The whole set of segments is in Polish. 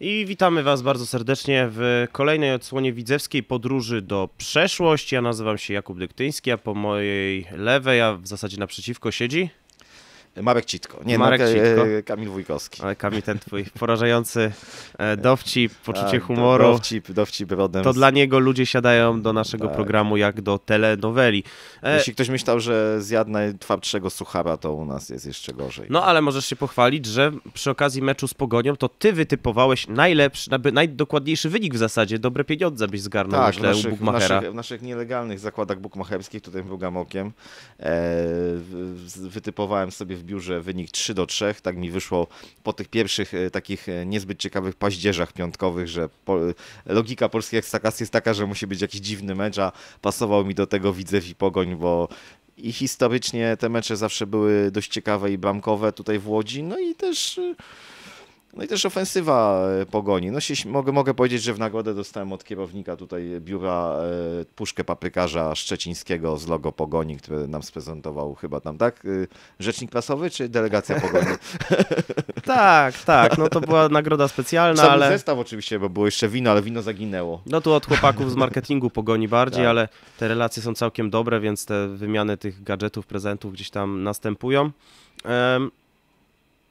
I witamy Was bardzo serdecznie w kolejnej odsłonie widzewskiej podróży do przeszłości. Ja nazywam się Jakub Dyktyński, a po mojej lewej, a w zasadzie naprzeciwko siedzi... Marek Citko. Nie, Marek no, Citko. E, Kamil Wójkowski. Ale Kamil, ten twój porażający e, dowcip, tak, poczucie tak, humoru. Dowcip, dowcip rodem. To dla niego ludzie siadają do naszego tak. programu jak do telenoweli. E, Jeśli ktoś myślał, że zjadł najtwardszego suchara, to u nas jest jeszcze gorzej. No ale możesz się pochwalić, że przy okazji meczu z Pogonią to ty wytypowałeś najlepszy, najdokładniejszy wynik w zasadzie. Dobre pieniądze byś zgarnął, tak, myślę, naszych, u Bukmachera. W naszych, w naszych nielegalnych zakładach bukmacherskich, tutaj byłam okiem, e, wytypowałem sobie w biurze wynik 3 do 3. Tak mi wyszło po tych pierwszych e, takich e, niezbyt ciekawych paździerzach piątkowych, że po, e, logika polskiej ekstraklasy jest taka, że musi być jakiś dziwny mecz, a pasował mi do tego Widzew i Pogoń, bo i historycznie te mecze zawsze były dość ciekawe i bramkowe tutaj w Łodzi, no i też no i też ofensywa e, pogoni. No się, mogę, mogę powiedzieć, że w nagrodę dostałem od kierownika tutaj biura e, puszkę paprykarza szczecińskiego z logo pogoni, który nam sprezentował chyba tam, tak? E, rzecznik prasowy czy delegacja pogoni? tak, tak. No to była nagroda specjalna, Sam ale... zestaw oczywiście, bo było jeszcze wino, ale wino zaginęło. No tu od chłopaków z marketingu pogoni bardziej, tak. ale te relacje są całkiem dobre, więc te wymiany tych gadżetów, prezentów gdzieś tam następują. Um,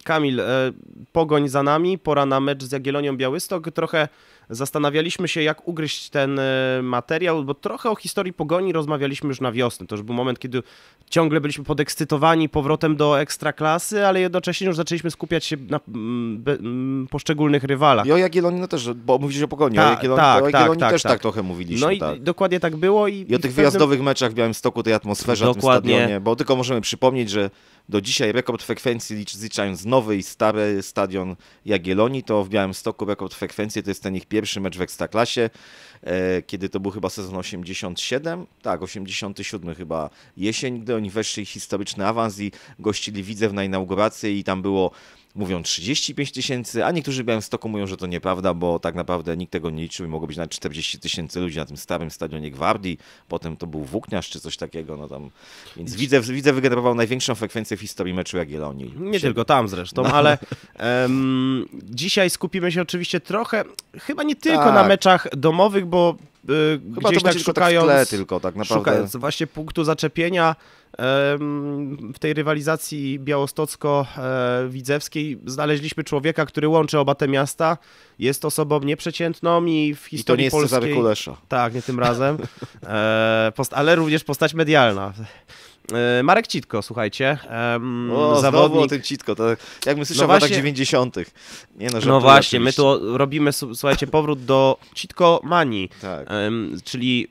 Kamil, e, pogoń za nami, pora na mecz z Jagielonią Białystok. Trochę Zastanawialiśmy się, jak ugryźć ten e, materiał, bo trochę o historii pogoni rozmawialiśmy już na wiosnę. To już był moment, kiedy ciągle byliśmy podekscytowani powrotem do ekstraklasy, ale jednocześnie już zaczęliśmy skupiać się na mm, mm, poszczególnych rywalach. I o Jagiellonii no też, bo mówiliście o pogoni, Ta, o Jagiellonii, tak, o tak, Jagiellonii tak, też tak, tak, trochę mówiliśmy. No i tak. dokładnie tak było. I, I o tych pewnym... wyjazdowych meczach w Białymstoku, tej atmosferze, dokładnie. stadionie, bo tylko możemy przypomnieć, że do dzisiaj rekord frekwencji zliczając nowy i stary stadion Jagiellonii, to w Białymstoku rekord frekwencji to jest ten ich pierwszy pierwszy mecz w Ekstraklasie, e, kiedy to był chyba sezon 87, tak, 87 chyba jesień, gdy oni weszli historyczny awans i gościli widzę na inaugurację i tam było mówią 35 tysięcy, a niektórzy w stoku mówią, że to nieprawda, bo tak naprawdę nikt tego nie liczył i mogło być nawet 40 tysięcy ludzi na tym starym stadionie Gwardii, potem to był Włókniarz czy coś takiego, no tam, więc widzę, widzę wygenerował największą frekwencję w historii meczu Jagiellonii. Nie tylko tam zresztą, no. ale um, dzisiaj skupimy się oczywiście trochę, chyba nie tylko tak. na meczach domowych, bo Y, Chyba gdzieś tak szukając, tak, tylko, tak, tak szukając właśnie punktu zaczepienia w tej rywalizacji białostocko-widzewskiej e, znaleźliśmy człowieka, który łączy oba te miasta, jest osobą nieprzeciętną i w historii I to nie jest polskiej... Cezary Kulesza. Tak, nie tym razem. E, ale również postać medialna. E, Marek Citko, słuchajcie. Um, o, zawodnik. o tym Citko, to jak my słyszałem no właśnie, w latach 90. Nie no, no właśnie, my tu robimy, słuchajcie, powrót do Citko Mani. Tak. Um, czyli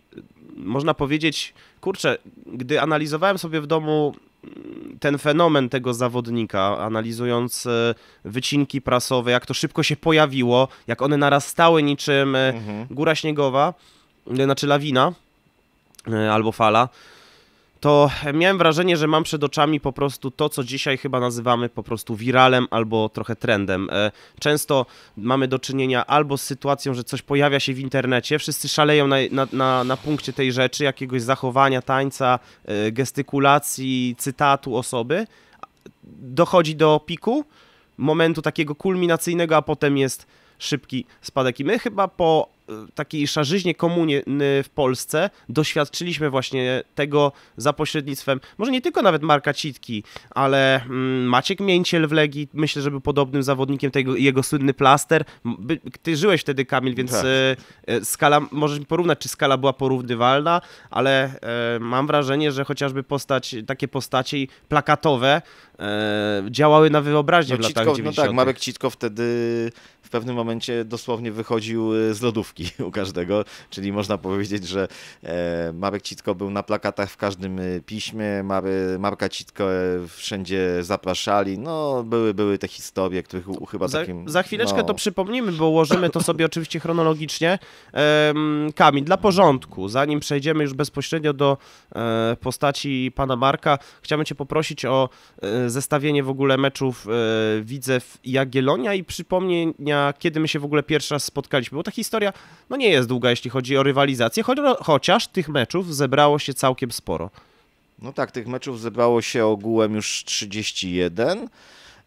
można powiedzieć, kurczę, gdy analizowałem sobie w domu mm, ten fenomen tego zawodnika, analizując e, wycinki prasowe, jak to szybko się pojawiło, jak one narastały niczym e, mhm. góra śniegowa, znaczy lawina albo fala, to miałem wrażenie, że mam przed oczami po prostu to, co dzisiaj chyba nazywamy po prostu wiralem albo trochę trendem. E, często mamy do czynienia albo z sytuacją, że coś pojawia się w internecie, wszyscy szaleją na, na, na, na punkcie tej rzeczy, jakiegoś zachowania, tańca, e, gestykulacji, cytatu osoby. Dochodzi do piku, momentu takiego kulminacyjnego, a potem jest szybki spadek. I my chyba po Y, takiej szarzyźnie komuny w Polsce doświadczyliśmy właśnie tego za pośrednictwem, może nie tylko nawet Marka Citki, ale mm, Maciek Mięciel w Legii, myślę, że był podobnym zawodnikiem, tego, jego słynny plaster. Ty żyłeś wtedy, Kamil, więc tak. Y, y, skala, możesz mi porównać, czy skala była porównywalna, ale mam wrażenie, że chociażby postać, takie postacie plakatowe działały na wyobraźnię no, w latach Citko, 90. No tak, Marek Citko wtedy w pewnym momencie dosłownie wychodził z lodów u każdego, czyli można powiedzieć, że e, Marek Citko był na plakatach w każdym e, piśmie, Marka Citko e, wszędzie zapraszali, no były, były te historie, których chyba za, takim... Za chwileczkę no... to przypomnimy, bo ułożymy to sobie oczywiście chronologicznie. Kamil, dla porządku, zanim przejdziemy już bezpośrednio do postaci pana Marka, chciałbym cię poprosić o zestawienie w ogóle meczów Widzew Jagiellonia i przypomnienia, kiedy my się w ogóle pierwszy raz spotkaliśmy, bo ta historia no nie jest długa, jeśli chodzi o rywalizację, chociaż tych meczów zebrało się całkiem sporo. No tak, tych meczów zebrało się ogółem już 31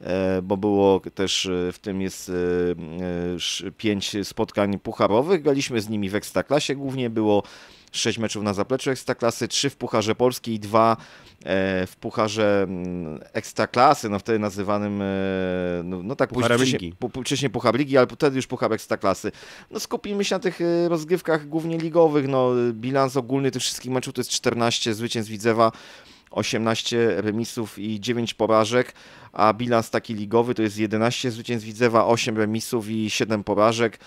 e, bo było też, e, w tym jest e, pięć spotkań pucharowych. Graliśmy z nimi w Ekstraklasie, głównie było 6 meczów na zapleczu Ekstraklasy, 3 w Pucharze Polski i 2 e, w Pucharze mm, Ekstraklasy, no wtedy nazywanym, e, no, no tak, później, Ligi. Po, wcześniej Puchar Ligi, ale wtedy już Puchar Ekstraklasy. No skupimy się na tych e, rozgrywkach głównie ligowych, no bilans ogólny tych wszystkich meczów to jest 14 zwycięstw Widzewa, 18 remisów i 9 porażek, a bilans taki ligowy to jest 11 zwycięstw Widzewa, 8 remisów i 7 porażek. E,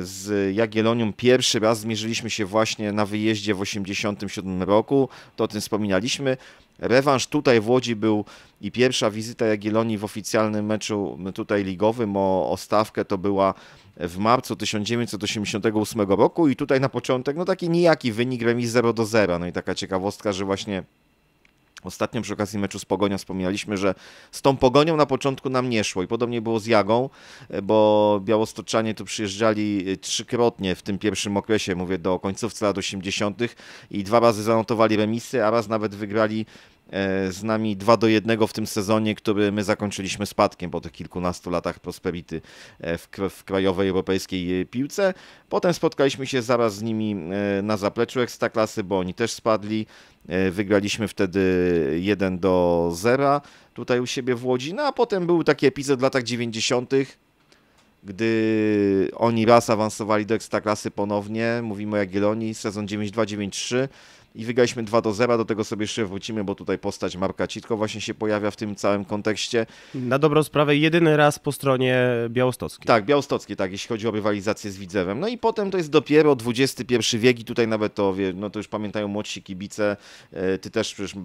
z Jagiellonią pierwszy raz zmierzyliśmy się właśnie na wyjeździe w 1987 roku, to o tym wspominaliśmy. Rewanż tutaj w Łodzi był i pierwsza wizyta Jagiellonii w oficjalnym meczu tutaj ligowym o, o stawkę to była w marcu 1988 roku i tutaj na początek no taki nijaki wynik remis 0 do 0. No i taka ciekawostka, że właśnie Ostatnio przy okazji meczu z Pogonią wspominaliśmy, że z tą Pogonią na początku nam nie szło i podobnie było z Jagą, bo Białostoczanie tu przyjeżdżali e, trzykrotnie w tym pierwszym okresie, mówię do końcówce lat 80. i dwa razy zanotowali remisy, a raz nawet wygrali E, z nami 2 do 1 w tym sezonie, który my zakończyliśmy spadkiem po tych kilkunastu latach prosperity e, w, krajowej europejskiej e, piłce. Potem spotkaliśmy się zaraz z nimi na zapleczu Ekstraklasy, bo oni też spadli. Wygraliśmy wtedy 1 do 0 tutaj u siebie w Łodzi. No a potem był taki epizod w latach 90., gdy oni raz awansowali do Ekstraklasy ponownie. Mówimy o Jagiellonii, sezon 92-93 i wygraliśmy 2 do 0. Do tego sobie jeszcze wrócimy, bo tutaj postać Marka Citko właśnie się pojawia w tym całym kontekście. Na dobrą sprawę jedyny raz po stronie białostockiej. Tak, białostockiej, tak, jeśli chodzi o rywalizację z Widzewem. No i potem to jest dopiero XXI wiek i tutaj nawet to, wie, no to już pamiętają młodsi kibice. E, ty też przecież e,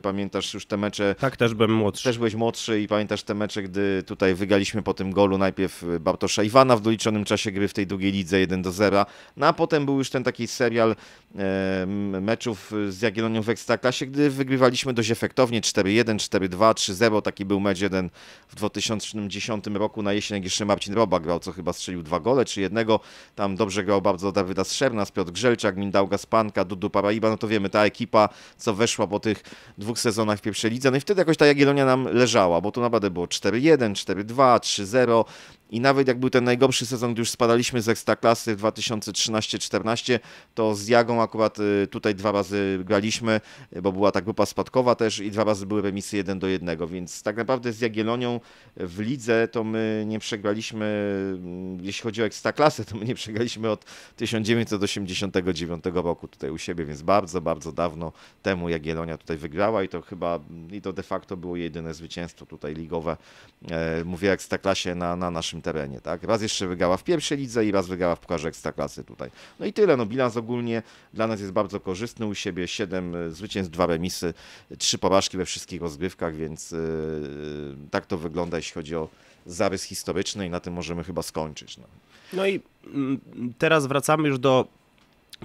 pamiętasz już te mecze. Tak, też byłem młodszy. Też byłeś młodszy i pamiętasz te mecze, gdy tutaj wygraliśmy po tym golu najpierw Bartosza Iwana w doliczonym czasie gry w tej drugiej lidze 1 do 0. No a potem był już ten taki serial e, meczów z Jagiellonią w Ekstraklasie, gdy wygrywaliśmy dość efektownie 4-1, 4-2, 3-0. Taki był mecz jeden w 2010 roku na jesień, jak jeszcze Marcin Roba grał, co chyba strzelił dwa gole czy jednego. Tam dobrze grał bardzo Dawida Strzernas, Piotr Grzelczak, Mindał Gaspanka, Dudu Paraiba. No to wiemy, ta ekipa, co weszła po tych dwóch sezonach w pierwszej lidze. No i wtedy jakoś ta Jagiellonia nam leżała, bo tu naprawdę było 4-1, 4-2, 3-0. I nawet jak był ten najgorszy sezon, gdy już spadaliśmy z Ekstraklasy 2013-14, to z Jagą akurat y, tutaj dwa razy graliśmy, y, bo była ta grupa spadkowa też i dwa razy były remisy 1 do 1, więc tak naprawdę z Jagielonią w lidze to my nie przegraliśmy, mm, jeśli chodzi o Ekstraklasę, to my nie przegraliśmy od 1989 roku tutaj u siebie, więc bardzo, bardzo dawno temu Jagielonia tutaj wygrała i to chyba, i to de facto było jedyne zwycięstwo tutaj ligowe, e, mówię o Ekstraklasie na, na naszym terenie, tak? Raz jeszcze wygrała w pierwszej lidze i raz wygrała w Pucharze Ekstraklasy tutaj. No i tyle, no bilans ogólnie dla nas jest bardzo korzystny u siebie, 7 e, zwycięstw, 2 remisy, 3 porażki we wszystkich rozgrywkach, więc yy, tak to wygląda, jeśli chodzi o zarys historyczny i na tym możemy chyba skończyć. No, no i mm, teraz wracamy już do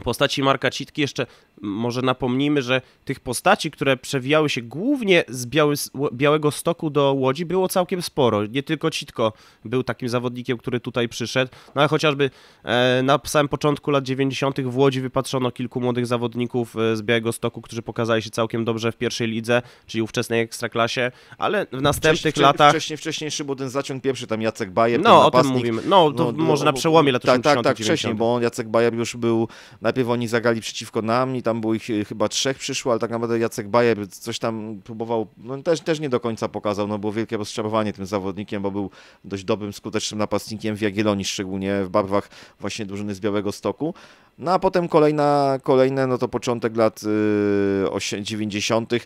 postaci Marka Citki. Jeszcze może napomnijmy, że tych postaci, które przewijały się głównie z Biały, Białego Stoku do Łodzi, było całkiem sporo. Nie tylko Citko był takim zawodnikiem, który tutaj przyszedł, no ale chociażby e, na samym początku lat 90. w Łodzi wypatrzono kilku młodych zawodników e, z Białego Stoku, którzy pokazali się całkiem dobrze w pierwszej lidze, czyli ówczesnej ekstraklasie, ale w następnych wcześniej, latach... Wcześniej, wcześniejszy był ten zaciąg pierwszy, tam Jacek Bajer, No, o tym mówimy. No, to no, może no, na przełomie lat tak, 80 Tak, tak, wcześniej, bo Jacek Bajer już był... Najpierw oni zagali przeciwko nam i tam tam było ich e, chyba trzech przyszło, ale tak naprawdę Jacek Bajer coś tam próbował, no też, też nie do końca pokazał, no było wielkie rozczarowanie tym zawodnikiem, bo był dość dobrym, skutecznym napastnikiem w Jagiellonii, szczególnie w barwach właśnie drużyny z Białego Stoku. No a potem kolejna, kolejne, no to początek lat 90., e,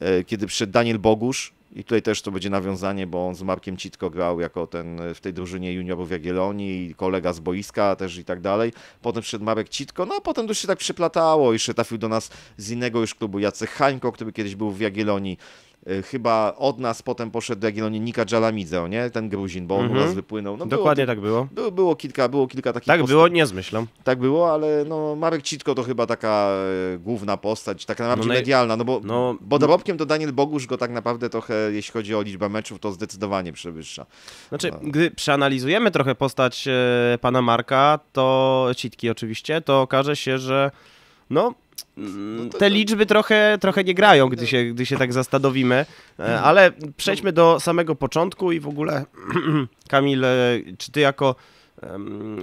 e, kiedy przyszedł Daniel Bogusz, i tutaj też to będzie nawiązanie, bo on z Markiem Citko grał jako ten e, w tej drużynie juniorów Jagiellonii i kolega z boiska też i tak dalej. Potem przyszedł Marek Citko, no a potem to się tak przyplatało. Jeszcze trafił do nas z innego już klubu Jacek Hańko, który kiedyś był w Jagiellonii. Y, chyba od nas potem poszedł do no, Jagiellonii Nika Dżalamidze, nie? Ten Gruzin, bo on mhm. u nas wypłynął. No Dokładnie było, tak było. Było, było, kilka, było kilka takich Tak było, nie zmyślam. Tak było, ale no, Marek Citko to chyba taka e, główna postać, taka no najbardziej no, medialna, no bo, no, bo dorobkiem no- to Daniel Bogusz go tak naprawdę trochę, jeśli chodzi o liczbę meczów, to zdecydowanie przewyższa. Znaczy, no. gdy przeanalizujemy trochę postać e, pana Marka, to Citki oczywiście, to okaże się, że no no te liczby trochę, trochę nie grają, gdy się, gdy się tak zastanowimy, e, ale przejdźmy do samego początku i w ogóle, Kamil, e, czy ty jako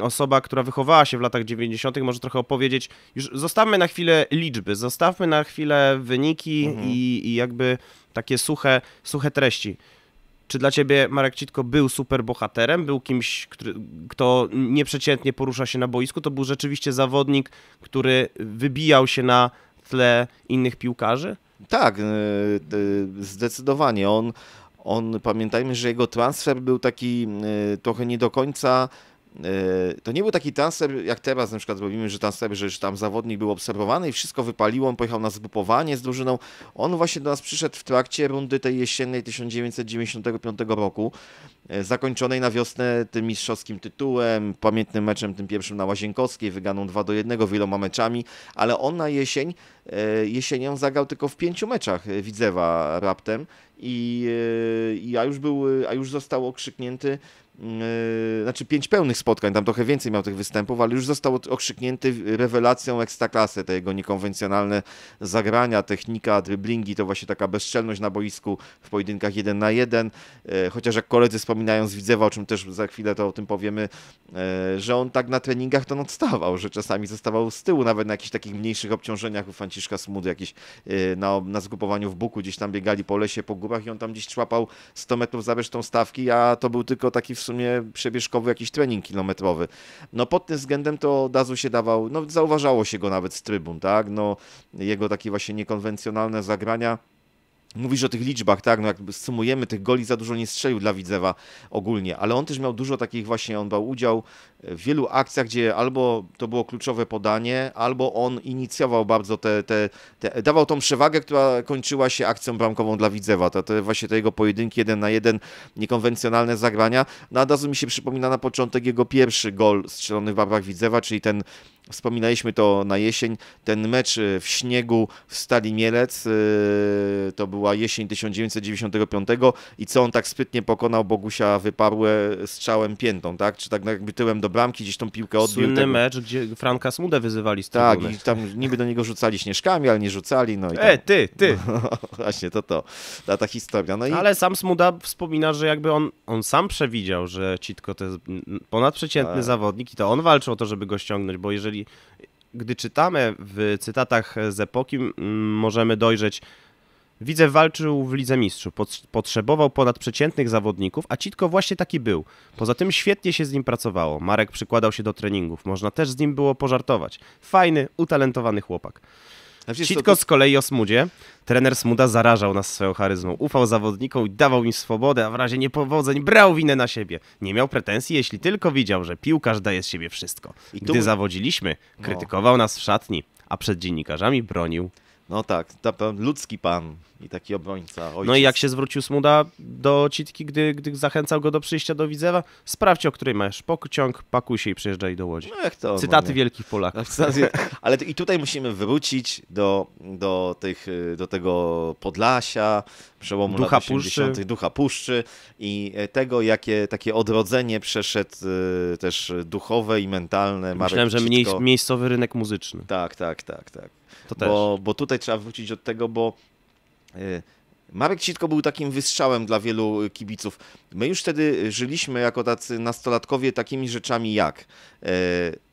osoba, która wychowała się w latach 90., może trochę opowiedzieć. Już zostawmy na chwilę liczby, zostawmy na chwilę wyniki mhm. i, i, jakby takie suche, suche treści. Czy dla ciebie Marek Citko był super bohaterem, był kimś, który, kto nieprzeciętnie porusza się na boisku? To był rzeczywiście zawodnik, który wybijał się na tle innych piłkarzy? Tak, e, e, zdecydowanie. On, on pamiętajmy, że jego transfer był taki e, trochę nie do końca E, to nie był taki transfer, jak teraz na przykład robimy, że transfer, że tam zawodnik był obserwowany i wszystko wypaliło, on pojechał na zgrupowanie z drużyną. On właśnie do nas przyszedł w trakcie rundy tej jesiennej 1995 roku, e, zakończonej na wiosnę tym mistrzowskim tytułem, pamiętnym meczem, tym pierwszym na Łazienkowskiej, wyganą 2 do 1 wieloma meczami, ale on na jesień, e, jesienią zagrał tylko w pięciu meczach Widzewa raptem i, i a, już był, a już został okrzyknięty Yy, znaczy pięć pełnych spotkań, tam trochę więcej miał tych występów, ale już został okrzyknięty rewelacją ekstraklasy, te jego niekonwencjonalne zagrania, technika, driblingi, to właśnie taka bezczelność na boisku w pojedynkach jeden na jeden, yy, chociaż jak koledzy wspominają z Widzewa, o czym też za chwilę to o tym powiemy, yy, że on tak na treningach to odstawał, że czasami zostawał z tyłu, nawet na jakichś takich mniejszych obciążeniach u Franciszka Smudy, jakieś na, na zgrupowaniu w Buku, gdzieś tam biegali po lesie, po górach i on tam gdzieś człapał 100 metrów za resztą stawki, a to był tylko taki w sumie przebieżkowy jakiś trening kilometrowy. No pod tym względem to Dazu się dawał, no zauważało się go nawet z trybun, tak? No jego takie właśnie niekonwencjonalne zagrania Mówisz o tych liczbach, tak? No jakby sumujemy tych goli za dużo nie strzelił dla Widzewa ogólnie, ale on też miał dużo takich właśnie, on brał udział w wielu akcjach, gdzie albo to było kluczowe podanie, albo on inicjował bardzo te, te, te dawał tą przewagę, która kończyła się akcją bramkową dla Widzewa. To, to właśnie te jego pojedynki jeden na jeden, niekonwencjonalne zagrania. No a razu mi się przypomina na początek jego pierwszy gol strzelony w barwach Widzewa, czyli ten Wspominaliśmy to na jesień. Ten mecz e, w śniegu w Stali Mielec e, to była jesień 1995 i co on tak sprytnie pokonał Bogusia Wyparłe strzałem piętą, tak? Czy tak jakby tyłem do bramki gdzieś tą piłkę odbił. Słynny tego. mecz, gdzie Franka Smudę wyzywali z trybuny. Tak, i tam niby do niego rzucali śnieżkami, ale nie rzucali. No i e, tam... E, ty, ty! No, właśnie, to to. Ta, ta historia. No i... Ale sam Smuda wspomina, że jakby on, on sam przewidział, że Citko to jest ponadprzeciętny tak. zawodnik i to on walczył o to, żeby go ściągnąć, bo jeżeli gdy czytamy w cytatach z epoki, możemy dojrzeć, Widzę walczył w Lidze Mistrzów, potrzebował ponadprzeciętnych zawodników, a Citko właśnie taki był. Poza tym świetnie się z nim pracowało. Marek przykładał się do treningów, można też z nim było pożartować. Fajny, utalentowany chłopak. Znaczy Sitko z kolei o Smudzie. Trener Smuda zarażał nas swoją charyzmą. Ufał zawodnikom i dawał im swobodę, a w razie niepowodzeń brał winę na siebie. Nie miał pretensji, jeśli tylko widział, że piłkarz daje z siebie wszystko. Gdy zawodziliśmy, no. krytykował nas w szatni, a przed dziennikarzami bronił. No tak, ludzki pan i taki obrońca. Ojciec. No i jak się zwrócił Smuda do Citki, gdy, gdy zachęcał go do przyjścia do Widzewa, sprawdź, o której masz pociąg, pakuj się i przyjeżdżaj do Łodzi. No jak to, Cytaty wielkich Polaków. Ale i tutaj musimy wrócić do, do, tych, do tego Podlasia, przełomu ducha lat 80., puszczy. ducha puszczy i e, tego, jakie takie odrodzenie przeszedł e, też duchowe i mentalne Marek Myślałem, że miejscowy rynek muzyczny. Tak, tak, tak, tak. To też. Bo, bo tutaj trzeba wrócić od tego, bo y, Marek Citko był takim wystrzałem dla wielu kibiców. My już wtedy żyliśmy jako tacy nastolatkowie takimi rzeczami jak y,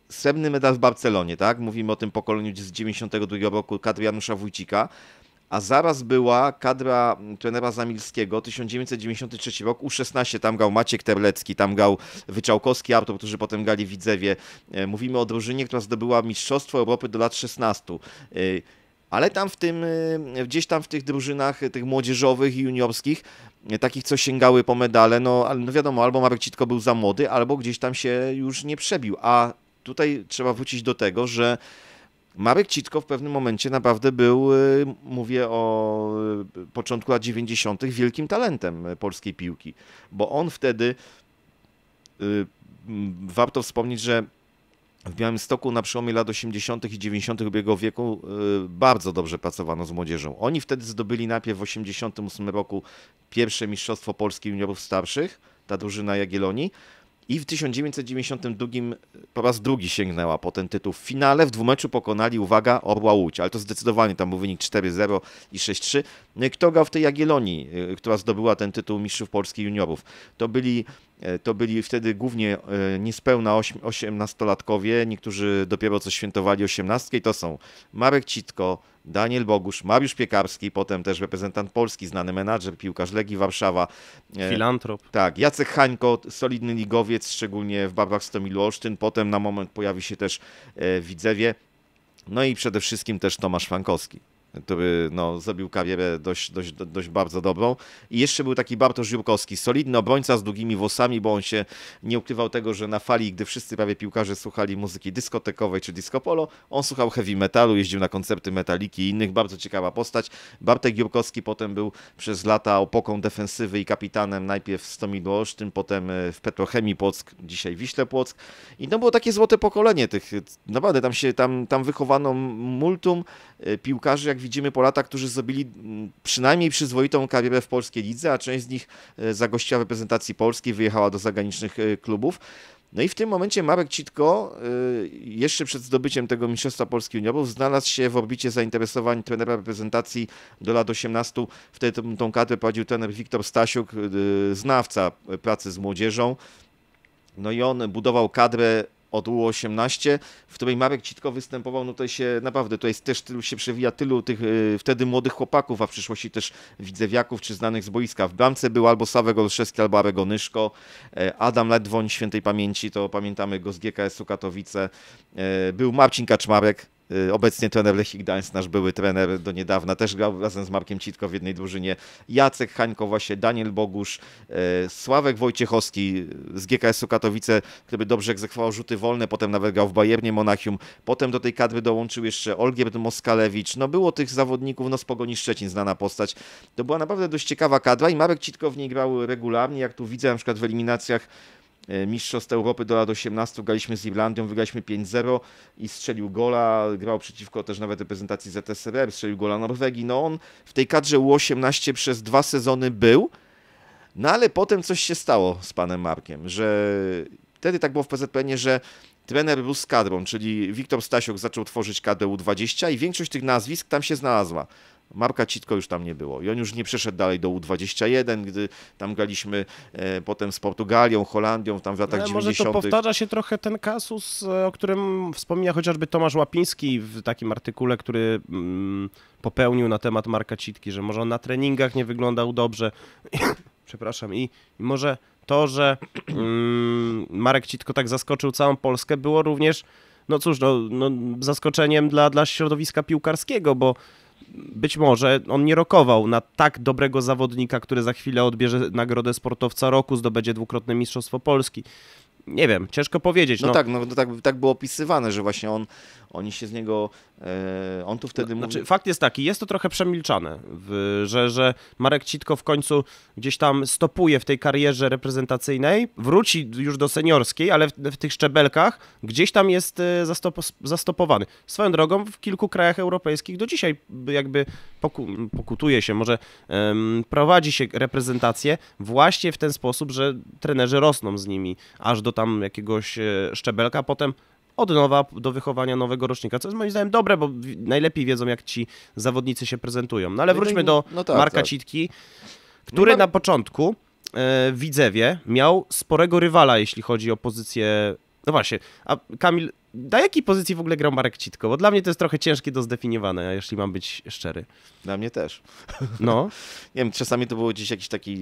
srebrny medal w Barcelonie, tak? Mówimy o tym pokoleniu z 92 roku kadry Janusza Wójcika a zaraz była kadra mm, trenera Zamilskiego, 1993 rok, U16, tam grał Maciek Terlecki, tam grał Wyczałkowski, Artur, którzy potem grali Widzewie. E, mówimy o drużynie, która zdobyła Mistrzostwo Europy do lat 16. E, ale tam w tym, e, gdzieś tam w tych drużynach, tych młodzieżowych i juniorskich, takich, co sięgały po medale, no, no wiadomo, albo Citko był za młody, albo gdzieś tam się już nie przebił. A tutaj trzeba wrócić do tego, że Marek Citko w pewnym momencie naprawdę był, y, mówię o y, początku lat 90., wielkim talentem polskiej piłki, bo on wtedy, y, warto wspomnieć, że w Białymstoku na przełomie lat 80. i 90. ubiegłego wieku bardzo dobrze pracowano z młodzieżą. Oni wtedy zdobyli najpierw w 88 roku pierwsze Mistrzostwo Polski Juniorów Starszych, ta drużyna Jagiellonii, i w 1992 po raz drugi sięgnęła po ten tytuł. W finale w dwumeczu pokonali, uwaga, Orła Łódź, ale to zdecydowanie tam był wynik 4-0 i 6-3. Kto grał w tej Jagiellonii, y, która zdobyła ten tytuł Mistrzów Polski Juniorów? To byli E, to byli wtedy głównie e, niespełna osiemnastolatkowie, niektórzy dopiero co świętowali osiemnastkę. to są Marek Citko, Daniel Bogusz, Mariusz Piekarski, potem też reprezentant Polski, znany menadżer, piłkarz Legii Warszawa. E, Filantrop. Tak, Jacek Hańko, solidny ligowiec, szczególnie w Barwach Stomilu Olsztyn. Potem na moment pojawi się też Widzewie. No i przede wszystkim też Tomasz Frankowski który no, zrobił karierę dość, dość, dość bardzo dobrą. I jeszcze był taki Bartosz Jurkowski, solidny obrońca z długimi włosami, bo on się nie ukrywał tego, że na fali, gdy wszyscy prawie piłkarze słuchali muzyki dyskotekowej czy disco polo, on słuchał heavy metalu, jeździł na koncerty metaliki i innych. Bardzo ciekawa postać. Bartek Jurkowski potem był przez lata opoką defensywy i kapitanem najpierw w Stomidłoszczym, potem e, w Petrochemii Płock, dzisiaj Wiśle Płock. I no było takie złote pokolenie tych, naprawdę tam się, tam, tam wychowano multum e, piłkarzy, jak jak widzimy po którzy zrobili mm, przynajmniej przyzwoitą karierę w polskiej lidze, a część z nich e, zagościła w reprezentacji polskiej, wyjechała do zagranicznych e, klubów. No i w tym momencie Marek Citko, e, jeszcze przed zdobyciem tego Mistrzostwa Polski Juniorów, znalazł się w orbicie zainteresowań trenera reprezentacji do lat 18. Wtedy tą kadrę prowadził trener Wiktor Stasiuk, znawca pracy z młodzieżą. No i on budował kadrę od U18, w której Marek Citko występował, no tutaj się naprawdę, tutaj jest też tylu się przewija tylu tych y, wtedy młodych chłopaków, a w przyszłości też widzewiaków czy znanych z boiska. W bramce był albo Sławek Olszewski, albo Arego Nyszko, e, Adam Ledwoń, świętej pamięci, to pamiętamy go z GKS-u Katowice, yy, był Marcin Kaczmarek, Y, obecnie trener Lechii Gdańsk, nasz były trener do niedawna, też grał razem z Markiem Citko w jednej drużynie, Jacek Hańko właśnie, Daniel Bogusz, y, Sławek Wojciechowski z GKS-u Katowice, który dobrze egzekwował rzuty wolne, potem nawet grał w Bayernie Monachium, potem do tej kadry dołączył jeszcze Olgierd Moskalewicz, no było tych zawodników, no z Pogoni Szczecin znana postać, to była naprawdę dość ciekawa kadra i Marek Citko w niej grał regularnie, jak tu widzę na przykład w eliminacjach E, Mistrzostw Europy do lat 18 graliśmy z Irlandią, wygraliśmy 5-0 i strzelił gola, grał przeciwko też nawet reprezentacji ZSRR, strzelił gola Norwegii. No on w tej kadrze U18 przez dwa sezony był, no ale potem coś się stało z panem Markiem, że wtedy tak było w PZPN-ie, że trener był z kadrą, czyli Wiktor Stasiok zaczął tworzyć kadrę U20 i większość tych nazwisk tam się znalazła. Marka Citko już tam nie było i on już nie przeszedł dalej do U21, gdy tam graliśmy e, potem z Portugalią, Holandią, tam w latach no, 90. Może to powtarza się trochę ten kasus, e, o którym wspomina chociażby Tomasz Łapiński w takim artykule, który mm, popełnił na temat Marka Citki, że może on na treningach nie wyglądał dobrze, przepraszam, i, i może to, że mm, Marek Citko tak zaskoczył całą Polskę, było również, no cóż, no, no zaskoczeniem dla, dla środowiska piłkarskiego, bo być może on nie rokował na tak dobrego zawodnika, który za chwilę odbierze nagrodę sportowca roku, zdobędzie dwukrotne Mistrzostwo Polski nie wiem, ciężko powiedzieć. No, no. tak, no, no tak, tak było opisywane, że właśnie on, oni się z niego, e, on tu wtedy no, mówi... Znaczy, fakt jest taki, jest to trochę przemilczane, w, że, że Marek Citko w końcu gdzieś tam stopuje w tej karierze reprezentacyjnej, wróci już do seniorskiej, ale w, w tych szczebelkach gdzieś tam jest e, zastop, zastopowany. Swoją drogą w kilku krajach europejskich do dzisiaj jakby poku, pokutuje się, może prowadzi się reprezentację właśnie w ten sposób, że trenerzy rosną z nimi aż do tam jakiegoś e, szczebelka, potem od nowa do wychowania nowego rocznika, co jest moim zdaniem dobre, bo najlepiej wiedzą, jak ci zawodnicy się prezentują. No ale no wróćmy do no tak, Marka tak. Citki, który na początku e, Widzewie miał sporego rywala, jeśli chodzi o pozycję no właśnie, a Kamil, na jakiej pozycji w ogóle grał Marek Citko? Bo dla mnie to jest trochę ciężkie do zdefiniowania, jeśli mam być szczery. Dla mnie też. No. nie wiem, czasami to było gdzieś jakiś taki,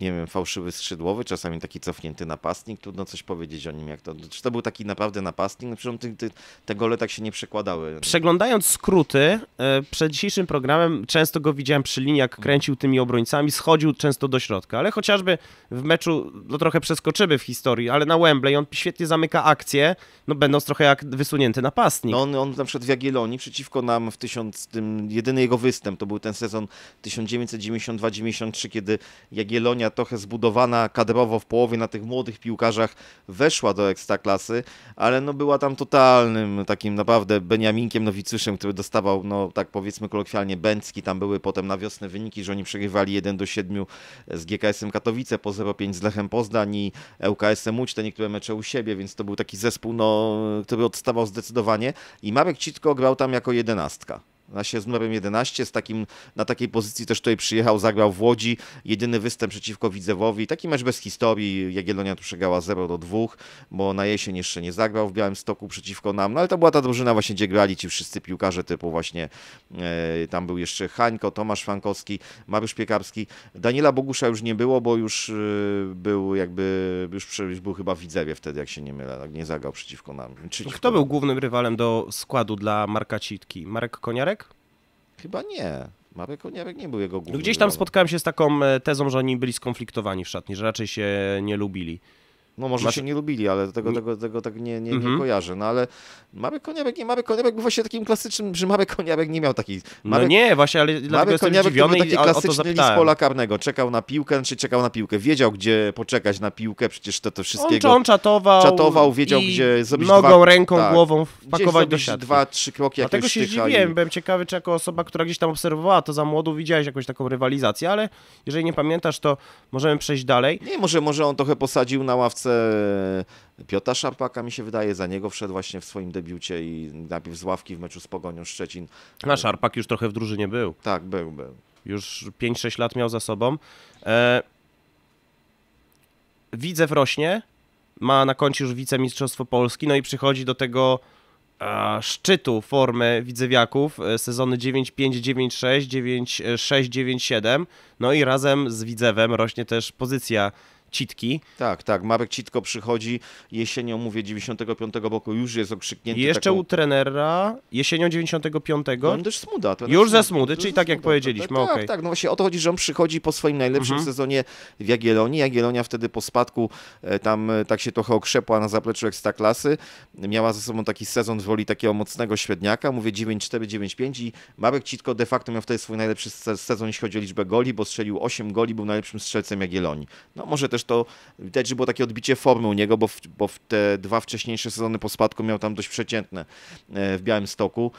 nie wiem, fałszywy skrzydłowy, czasami taki cofnięty napastnik, trudno coś powiedzieć o nim, jak to, czy to był taki naprawdę napastnik, no przecież te, te gole tak się nie przekładały. Przeglądając skróty, e, przed dzisiejszym programem często go widziałem przy linii, jak kręcił tymi obrońcami, schodził często do środka, ale chociażby w meczu, no trochę przeskoczymy w historii, ale na Wembley on świetnie zamyka akcję, no będąc trochę jak wysunięty napastnik. No on, on na przykład w Jagiellonii przeciwko nam w tysiąc tym, jedyny jego występ to był ten sezon 1992-93, kiedy Jagiellonia trochę zbudowana kadrowo w połowie na tych młodych piłkarzach weszła do ekstraklasy, ale no była tam totalnym takim naprawdę Beniaminkiem Nowicjuszem, który dostawał, no tak powiedzmy kolokwialnie, bęcki. Tam były potem na wiosnę wyniki, że oni przegrywali 1 do 7 z GKS-em Katowice po 0-5 z Lechem Poznań i ŁKS-em Łódź, te niektóre mecze u siebie, więc to był taki zespół, no, który odstawał zdecydowanie i Marek Citko grał tam jako jedenastka się z numerem 11, z takim, na takiej pozycji też tutaj przyjechał, zagrał w Łodzi, jedyny występ przeciwko Widzewowi, taki mecz bez historii, Jagiellonia tu przegrała 0 do 2, bo na jesień jeszcze nie zagrał w stoku przeciwko nam, no ale to była ta drużyna właśnie, gdzie grali ci wszyscy piłkarze typu właśnie, e, tam był jeszcze Hańko, Tomasz Fankowski, Mariusz Piekarski, Daniela Bogusza już nie było, bo już e, był jakby, już, już, był chyba w Widzewie wtedy, jak się nie mylę, tak, nie zagrał przeciwko nam. Przeciwko... Kto był głównym rywalem do składu dla Marka Citki? Marek Koniarek? Chyba nie. Marek Koniarek nie był jego no głównym. Gdzieś tam spotkałem się z taką e, tezą, że oni byli skonfliktowani w szatni, że raczej się nie lubili. No może Masz... Znaczy- się nie lubili, ale tego, mm. tego, tego tak nie, nie, nie mm -hmm. kojarzę. No ale Mamy Koniawek, i Mamy Koniawek był właśnie takim klasycznym, że Mamy Koniawek nie miał takiej... Marek... No nie, właśnie, ale dlatego Marek jestem Koniawek dziwiony, to był taki klasyczny list pola karnego. Czekał na piłkę, czy znaczy czekał na piłkę. Wiedział, gdzie poczekać na piłkę, przecież to, to wszystkiego... On, on czatował. Czatował, wiedział, gdzie zrobić nogą, dwa... ręką, tak. głową wpakować do siatki. dwa, trzy kroki Dlatego się zdziwiłem, i... byłem ciekawy, czy jako osoba, która gdzieś tam obserwowała to za młodu, widziałeś jakąś taką rywalizację, ale jeżeli nie pamiętasz, to możemy przejść dalej. Nie, może, może on trochę posadził na ławce Piotra Szarpaka, mi się wydaje, za niego wszedł właśnie w swoim debiucie i najpierw z ławki w meczu z Pogonią Szczecin. Na no, Szarpak już trochę w drużynie był. Tak, był, był. Już 5-6 lat miał za sobą. E... Widzew rośnie, ma na koncie już wicemistrzostwo Polski, no i przychodzi do tego e, szczytu formy widzewiaków e, sezony 9-5, 9-6, 9-6, 9-7. No i razem z Widzewem rośnie też pozycja Citki. Tak, tak. Marek Citko przychodzi jesienią, mówię, 95 boku już jest okrzyknięty. I jeszcze taką... u trenera jesienią 95. No, też smuda. Już znaczy, za no, smudy, czyli tak jak powiedzieliśmy. Tak, okay. tak, tak, no właśnie o to chodzi, że on przychodzi po swoim najlepszym mhm. sezonie w Jagiellonii. Jagiellonia wtedy po spadku e, tam e, tak się trochę okrzepła na zapleczu Ekstraklasy. Miała ze sobą taki sezon w woli takiego mocnego średniaka, mówię 9-4, 9-5 i Marek Citko de facto miał wtedy swój najlepszy sezon, jeśli chodzi o liczbę goli, bo strzelił 8 goli, był najlepszym strzelcem Jagiellonii. No może też Zresztą widać, że było takie odbicie formy u niego, bo, w, bo w te dwa wcześniejsze sezony po spadku miał tam dość przeciętne e, w Białym Stoku.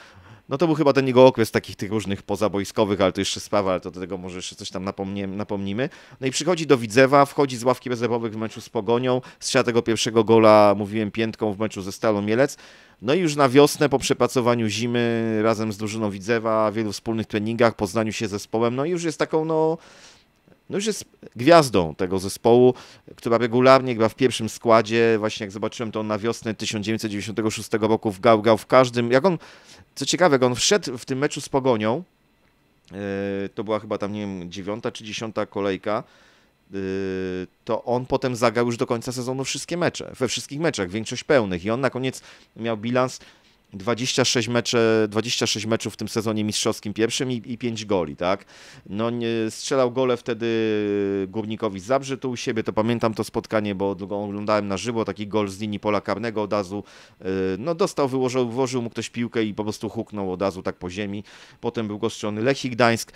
No to był chyba ten jego okres takich tych różnych pozaboiskowych, ale to jeszcze sprawa, ale to do tego może jeszcze coś tam napomnimy. No i przychodzi do Widzewa, wchodzi z ławki rezerwowych w meczu z Pogonią, strzela tego pierwszego gola, mówiłem, piętką w meczu ze Stalą Mielec. No i już na wiosnę, po przepracowaniu zimy, razem z drużyną Widzewa, wielu wspólnych treningach, poznaniu się zespołem, no i już jest taką, no no już jest gwiazdą tego zespołu, która regularnie gra w pierwszym składzie. Właśnie jak zobaczyłem to on na wiosnę 1996 roku w Gał, grał w każdym. Jak on, co ciekawe, jak on wszedł w tym meczu z Pogonią, e, to była chyba tam, nie wiem, dziewiąta czy dziesiąta kolejka, e, to on potem zagrał już do końca sezonu wszystkie mecze, we wszystkich meczach, większość pełnych i on na koniec miał bilans 26, mecze, 26 meczów w tym sezonie mistrzowskim pierwszym i, i 5 goli, tak? No, nie, strzelał gole wtedy Górnikowi Zabrze tu u siebie, to pamiętam to spotkanie, bo go oglądałem na żywo, taki gol z linii pola karnego od razu, y, no dostał, wyłożył, włożył mu ktoś piłkę i po prostu huknął od razu tak po ziemi. Potem był goszczony Lechii Gdańsk,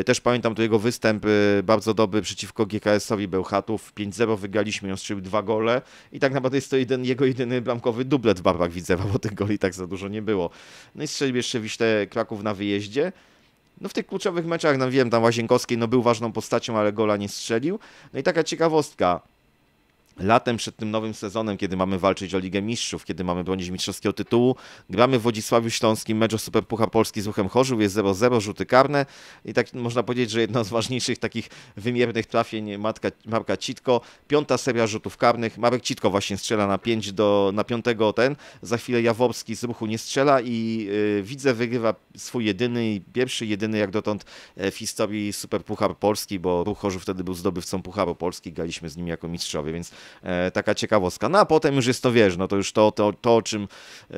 y, też pamiętam tu jego występ y, bardzo dobry przeciwko GKS-owi Bełchatów, 5-0 wygraliśmy, on strzelił dwa gole i tak naprawdę jest to jeden, jego jedyny bramkowy dublet w barwach Widzewa, bo tych goli tak za dużo dużo nie było. No i strzelił jeszcze Wiśle Kraków na wyjeździe. No w tych kluczowych meczach, no wiem, tam Łazienkowskiej no był ważną postacią, ale gola nie strzelił. No i taka ciekawostka latem przed tym nowym sezonem, kiedy mamy walczyć o Ligę Mistrzów, kiedy mamy bronić mistrzowskiego tytułu. Gramy w Wodzisławiu Śląskim, mecz o Superpucha Polski z Ruchem Chorzów, jest 0-0, rzuty karne i tak można powiedzieć, że jedno z ważniejszych takich wymiernych trafień Matka, Marka Citko. Piąta seria rzutów karnych, Marek Citko właśnie strzela na 5 do, na piątego ten, za chwilę Jaworski z ruchu nie strzela i yy, widzę wygrywa swój jedyny i pierwszy jedyny jak dotąd e, w historii Superpuchar Polski, bo Ruch Chorzów wtedy był zdobywcą Pucharu Polski, graliśmy z nim jako mistrzowie, więc E, taka ciekawostka. No a potem już jest to, wiesz, no to już to, to, to o czym e,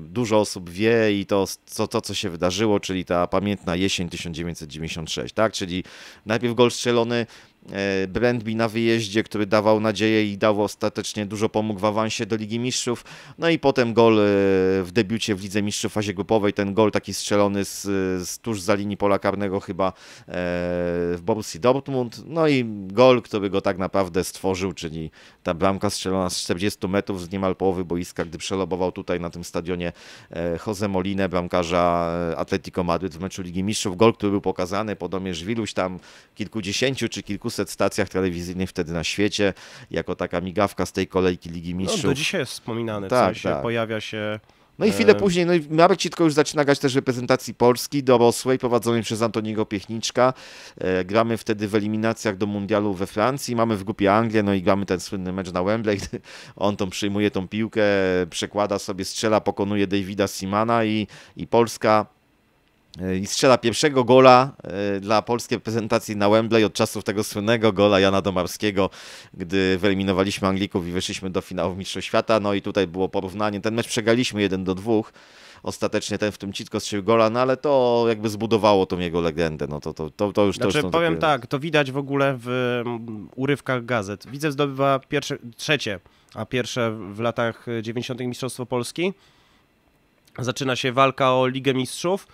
dużo osób wie i to, co, to, co się wydarzyło, czyli ta pamiętna jesień 1996, tak? Czyli najpierw gol strzelony E, Brandby na wyjeździe, który dawał nadzieję i dał ostatecznie dużo pomógł w awansie do Ligi Mistrzów. No i potem gol e, w debiucie w Lidze Mistrzów w fazie grupowej, ten gol taki strzelony z, z tuż za linii pola karnego chyba e, w Borussii Dortmund. No i gol, który go tak naprawdę stworzył, czyli ta bramka strzelona z 40 metrów z niemal połowy boiska, gdy przelobował tutaj na tym stadionie Jose Molinę, bramkarza Atletico Madryt w meczu Ligi Mistrzów. Gol, który był pokazany, podobnież Wiluś tam kilkudziesięciu czy kilku kilkuset stacjach telewizyjnych wtedy na świecie, jako taka migawka z tej kolejki Ligi Mistrzów. No, do dzisiaj jest wspominany, tak, w tak. pojawia się... No i chwilę e, później, no i Marek Citko już zaczyna grać też reprezentacji Polski dorosłej, prowadzonej przez Antoniego Piechniczka. E, gramy wtedy w eliminacjach do mundialu we Francji, mamy w grupie Anglię, no i gramy ten słynny mecz na Wembley. On tą przyjmuje tą piłkę, przekłada sobie, strzela, pokonuje Davida Simana i, i Polska i strzela pierwszego gola e, dla polskiej prezentacji na Wembley od czasów tego słynnego gola Jana Domarskiego, gdy wyeliminowaliśmy Anglików i wyszliśmy do finału Mistrzostw Świata. No i tutaj było porównanie. Ten mecz przegraliśmy 1 do 2. Ostatecznie ten w tym Citko strzelił gola, no ale to jakby zbudowało tą jego legendę. No to, to, to, to już znaczy, to już znaczy, powiem tak, to widać w ogóle w mm, urywkach gazet. Widzę zdobywa pierwsze, trzecie, a pierwsze w latach 90. Mistrzostwo Polski. Zaczyna się walka o Ligę Mistrzów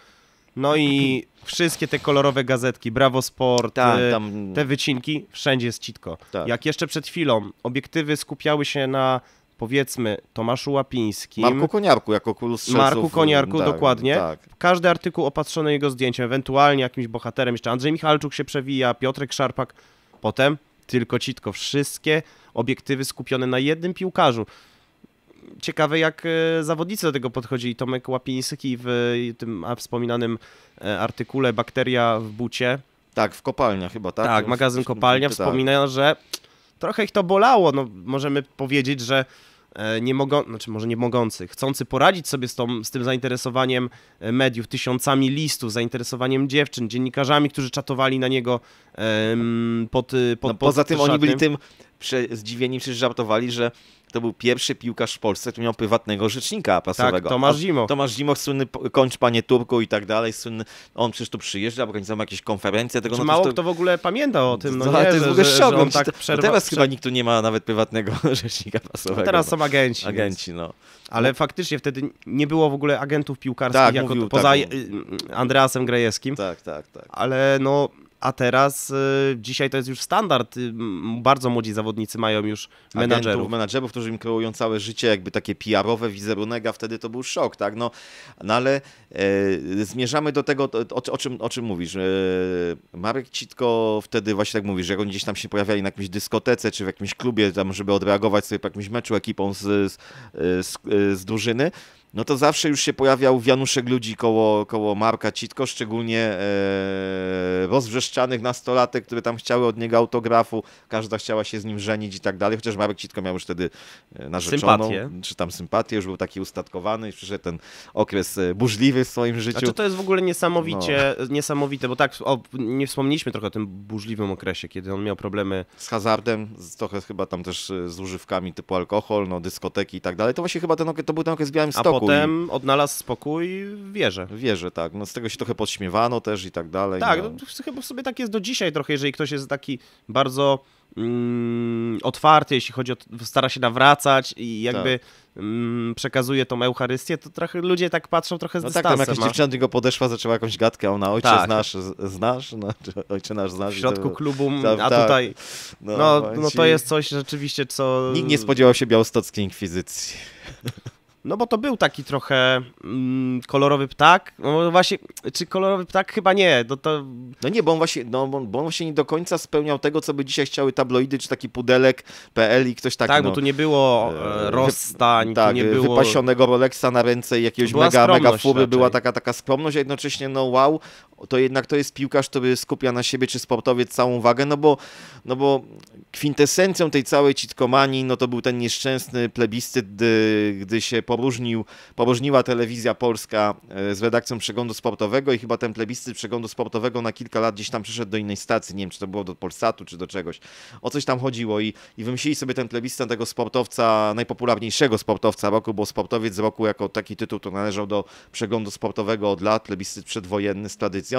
no i wszystkie te kolorowe gazetki, Bravo Sport, tak, y, tam... te wycinki, wszędzie jest citko. Tak. Jak jeszcze przed chwilą obiektywy skupiały się na powiedzmy Tomaszu Łapińskim. Marku Koniarku jako król Marku Koniarku, tak, dokładnie. Tak. Każdy artykuł opatrzony jego zdjęciem, ewentualnie jakimś bohaterem. Jeszcze Andrzej Michalczuk się przewija, Piotrek Szarpak. Potem tylko citko. Wszystkie obiektywy skupione na jednym piłkarzu ciekawe, jak e, zawodnicy do tego podchodzili. Tomek Łapiński w tym wspominanym e, artykule Bakteria w bucie. Tak, w kopalnia chyba, tak? Tak, no, magazyn Kopalnia wspomina, tak. że trochę ich to bolało. No, możemy powiedzieć, że e, nie mogą, znaczy może nie mogący, chcący poradzić sobie z, tą, z tym zainteresowaniem mediów, tysiącami listów, zainteresowaniem dziewczyn, dziennikarzami, którzy czatowali na niego em, pod, pod, no, pod Poza tym oni byli tym zdziwieni przecież żartowali, że to był pierwszy piłkarz w Polsce, który miał prywatnego rzecznika prasowego. Tak, Tomasz Zimoch. Tomasz Zimo, słynny kończ panie Turku i tak dalej, słynny, on przecież tu bo organizował jakieś konferencje. Tego, no, mało to, kto w ogóle pamięta o tym, no, no nie, to jest że, w ogóle że, no, tak przerwa... Teraz chyba nikt tu nie ma nawet prywatnego rzecznika prasowego. No teraz są agenci. Agenci, no. Ale faktycznie wtedy nie było w ogóle agentów piłkarskich, tak, jako, mówił, tak, poza tak, Andreasem Grejewskim. Tak, tak, tak. Ale no a teraz y, dzisiaj to jest już standard. Y, bardzo młodzi zawodnicy mają już menadżerów. Agentów, menadżerów, którzy im kreują całe życie, jakby takie PR-owe, wizerunek, a wtedy to był szok, tak? No, no ale e, zmierzamy do tego, o, o, czym, o czym mówisz. E, Marek Citko wtedy właśnie tak mówisz, jak oni gdzieś tam się pojawiali na jakimś dyskotece, czy w jakimś klubie, tam, żeby odreagować sobie po jakimś meczu ekipą z, z, e, z, e, z drużyny, no to zawsze już się pojawiał wianuszek ludzi koło, koło Marka Citko, szczególnie e, rozwrzeszczanych nastolatek, które tam chciały od niego autografu, każda chciała się z nim żenić i tak dalej, chociaż Marek Citko miał już wtedy e, narzeczoną, sympatię. czy tam sympatię, już był taki ustatkowany i przyszedł ten okres e, burzliwy w swoim życiu. Znaczy to jest w ogóle niesamowicie, no. niesamowite, bo tak, o, nie wspomnieliśmy trochę o tym burzliwym okresie, kiedy on miał problemy... Z hazardem, z, trochę chyba tam też e, z używkami typu alkohol, no dyskoteki i tak dalej, to właśnie chyba ten okres, to był ten okres w Białymstoku, potem odnalazł spokój w wierze. W wierze, tak. No, z tego się trochę podśmiewano też i tak dalej. Tak, no. No, chyba sobie tak jest do dzisiaj trochę, jeżeli ktoś jest taki bardzo mm, otwarty, jeśli chodzi o stara się nawracać i jakby tak. mm, przekazuje tą Eucharystię, to trochę ludzie tak patrzą trochę no z no dystansem. Tak, tam jakaś dziewczyna do niego podeszła, zaczęła jakąś gadkę, ona ojcze tak. znasz, znasz, no, ojcze nasz znasz. W środku to, klubu, tam, a tak. tutaj no, no, no, no to jest coś rzeczywiście, co... Nikt nie spodziewał się białostockiej inkwizycji. No bo to był taki trochę mm, kolorowy ptak. No właśnie, czy kolorowy ptak? Chyba nie. No, to... no nie, bo on, właśnie, no, bo on właśnie nie do końca spełniał tego, co by dzisiaj chciały tabloidy, czy taki pudelek PL i ktoś taki. Tak, tak no, bo tu nie było e, e rozstań, tak, nie było... wypasionego Rolexa na ręce i jakiegoś mega, mega fury. Raczej. Była taka, taka skromność, a jednocześnie no wow, to jednak to jest piłkarz, który skupia na siebie, czy sportowiec całą wagę, no bo, no bo kwintesencją tej całej citkomanii, no to był ten nieszczęsny plebiscyt, gdy, gdy się poróżnił, poróżniła telewizja polska e, z redakcją przeglądu sportowego i chyba ten plebiscyt przeglądu sportowego na kilka lat gdzieś tam przyszedł do innej stacji, nie wiem, czy to było do Polsatu, czy do czegoś. O coś tam chodziło i, i wymyślili sobie ten plebiscyt tego sportowca, najpopularniejszego sportowca roku, bo sportowiec z roku jako taki tytuł to należał do przeglądu sportowego od lat, plebiscyt przedwojenny z tradycją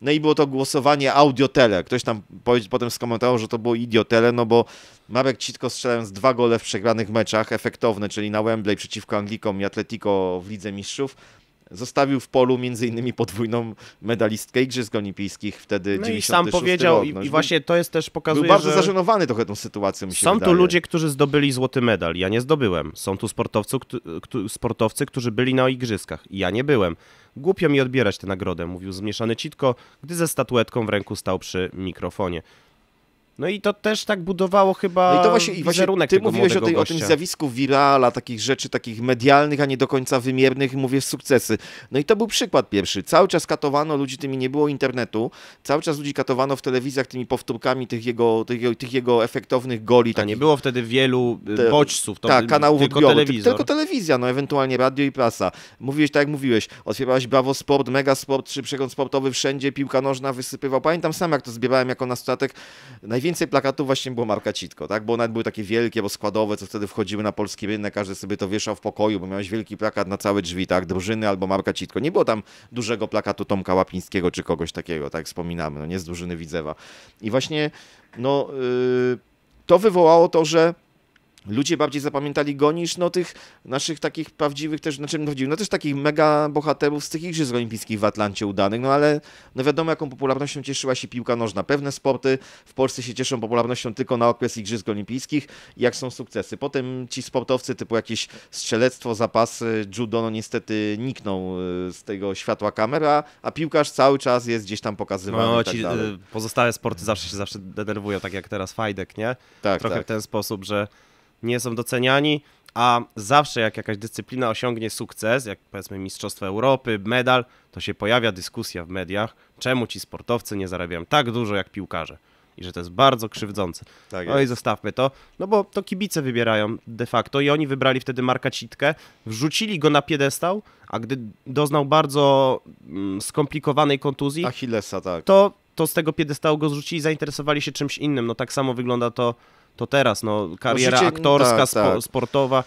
no i było to głosowanie audiotele. Ktoś tam potem skomentował, że to było idiotele, no bo Marek Citko strzelając dwa gole w przegranych meczach, efektowne, czyli na Wembley przeciwko Anglikom i Atletico w Lidze Mistrzów, Zostawił w polu m.in. podwójną medalistkę Igrzysk Olimpijskich wtedy no i sam powiedział i, i, właśnie to jest też pokazuje, Był bardzo że... zażenowany trochę tą sytuacją, mi się Są wydaje. tu ludzie, którzy zdobyli złoty medal, ja nie zdobyłem. Są tu sportowcy, sportowcy, którzy byli na Igrzyskach, ja nie byłem. Głupio mi odbierać tę nagrodę, mówił zmieszany Citko, gdy ze statuetką w ręku stał przy mikrofonie. No i to też tak budowało chyba no i to właśnie, i właśnie Ty mówiłeś o, tej, o, tym zjawisku wirala, takich rzeczy takich medialnych, a nie do końca wymiernych, mówię sukcesy. No i to był przykład pierwszy. Cały czas katowano ludzi, tymi nie było internetu, cały czas ludzi katowano w telewizjach tymi powtórkami tych jego, tych, jego, tych jego efektownych goli. tak nie było wtedy wielu y, te, bodźców. tak, kanałów tylko odbioru. Telewizor. Tylko telewizja, no ewentualnie radio i prasa. Mówiłeś tak jak mówiłeś, otwierałeś Bravo Sport, Mega Sport, czy przegląd sportowy wszędzie, piłka nożna wysypywał. Pamiętam sam jak to zbierałem jako nastolatek. Najwięcej najwięcej plakatów właśnie było marka Citko, tak? Bo nawet były takie wielkie, bo składowe, co wtedy wchodziły na polski rynek, każdy sobie to wieszał w pokoju, bo miałeś wielki plakat na całe drzwi, tak? Drużyny albo marka Citko. Nie było tam dużego plakatu Tomka Łapińskiego czy kogoś takiego, tak wspominamy, no nie z drużyny Widzewa. I właśnie, no, yy, to wywołało to, że ludzie bardziej zapamiętali go niż no tych naszych takich prawdziwych też, znaczy prawdziwych, no też takich mega bohaterów z tych Igrzysk Olimpijskich w Atlancie udanych, no ale no wiadomo jaką popularnością cieszyła się piłka nożna. Pewne sporty w Polsce się cieszą popularnością tylko na okres Igrzysk Olimpijskich, jak są sukcesy. Potem ci sportowcy typu jakieś strzelectwo, zapasy, judo, no niestety nikną y, z tego światła kamera, a piłkarz cały czas jest gdzieś tam pokazywany. No, tak ci dalej. Y, pozostałe sporty zawsze się zawsze denerwują, tak jak teraz Fajdek, nie? Tak, Trochę tak. w ten sposób, że nie są doceniani, a zawsze jak jakaś dyscyplina osiągnie sukces, jak powiedzmy Mistrzostwo Europy, medal, to się pojawia dyskusja w mediach, czemu ci sportowcy nie zarabiają tak dużo jak piłkarze. I że to jest bardzo krzywdzące. Tak no jest. i zostawmy to, no bo to kibice wybierają de facto i oni wybrali wtedy Marka Citkę, wrzucili go na piedestał, a gdy doznał bardzo mm, skomplikowanej kontuzji... Achillesa, tak. To, to z tego piedestału go zrzucili i zainteresowali się czymś innym. No tak samo wygląda to to teraz, no, kariera no, życie, aktorska, tak, spo, tak. sportowa.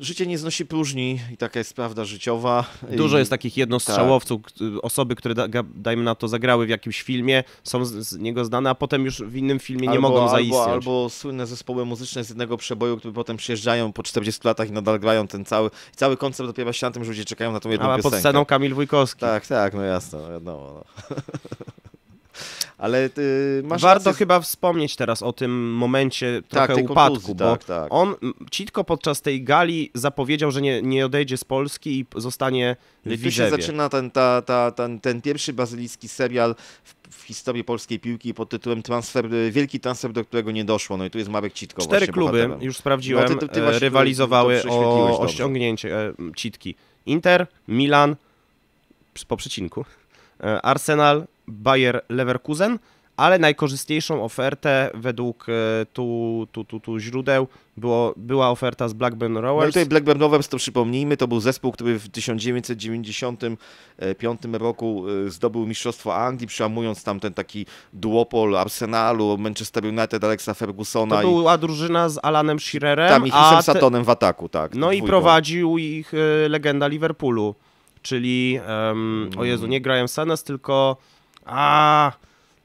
Życie nie znosi próżni i taka jest prawda życiowa. Dużo jest takich jednostrzałowców, tak. osoby, które da, dajmy na to zagrały w jakimś filmie, są z, z, niego znane, a potem już w innym filmie nie albo, mogą zaistnieć. Albo, albo słynne zespoły muzyczne z jednego przeboju, które potem przyjeżdżają po 40 latach i nadal grają ten cały, cały koncept opiewa się na tym, że ludzie czekają na tą jedną a, piosenkę. A pod sceną Kamil Wójkowski. Tak, tak, no jasno, no wiadomo. No. Ale ty masz Warto rację... chyba wspomnieć teraz o tym momencie tak, trochę tak, upadku, bo tak, tak. on Citko podczas tej gali zapowiedział, że nie, nie odejdzie z Polski i zostanie w Tu się zaczyna ten, ta, ta, ten, ten pierwszy brazylijski serial w, w, historii polskiej piłki pod tytułem transfer, y, Wielki Transfer, do którego nie doszło. No i tu jest Marek Citko Cztery kluby, bohaterem. już sprawdziłem, no, ty, ty, ty e, rywalizowały o, o ściągnięcie e, Citki. Inter, Milan, po przecinku, e, Arsenal Bayer Leverkusen, ale najkorzystniejszą ofertę według e, tu, tu, tu, tu źródeł było, była oferta z Blackburn Rowers. No i tutaj Blackburn Rowers, to przypomnijmy, to był zespół, który w 1995 roku e, zdobył Mistrzostwo Anglii, przełamując tam ten taki duopol Arsenalu, Manchester United, Alexa Fergusona. To była drużyna z Alanem Shearerem. Tam i Hisem Satonem w ataku, tak. No i prowadził ich e, legenda Liverpoolu, czyli, um, o Jezu, nie Graham Sanas, tylko... Ah.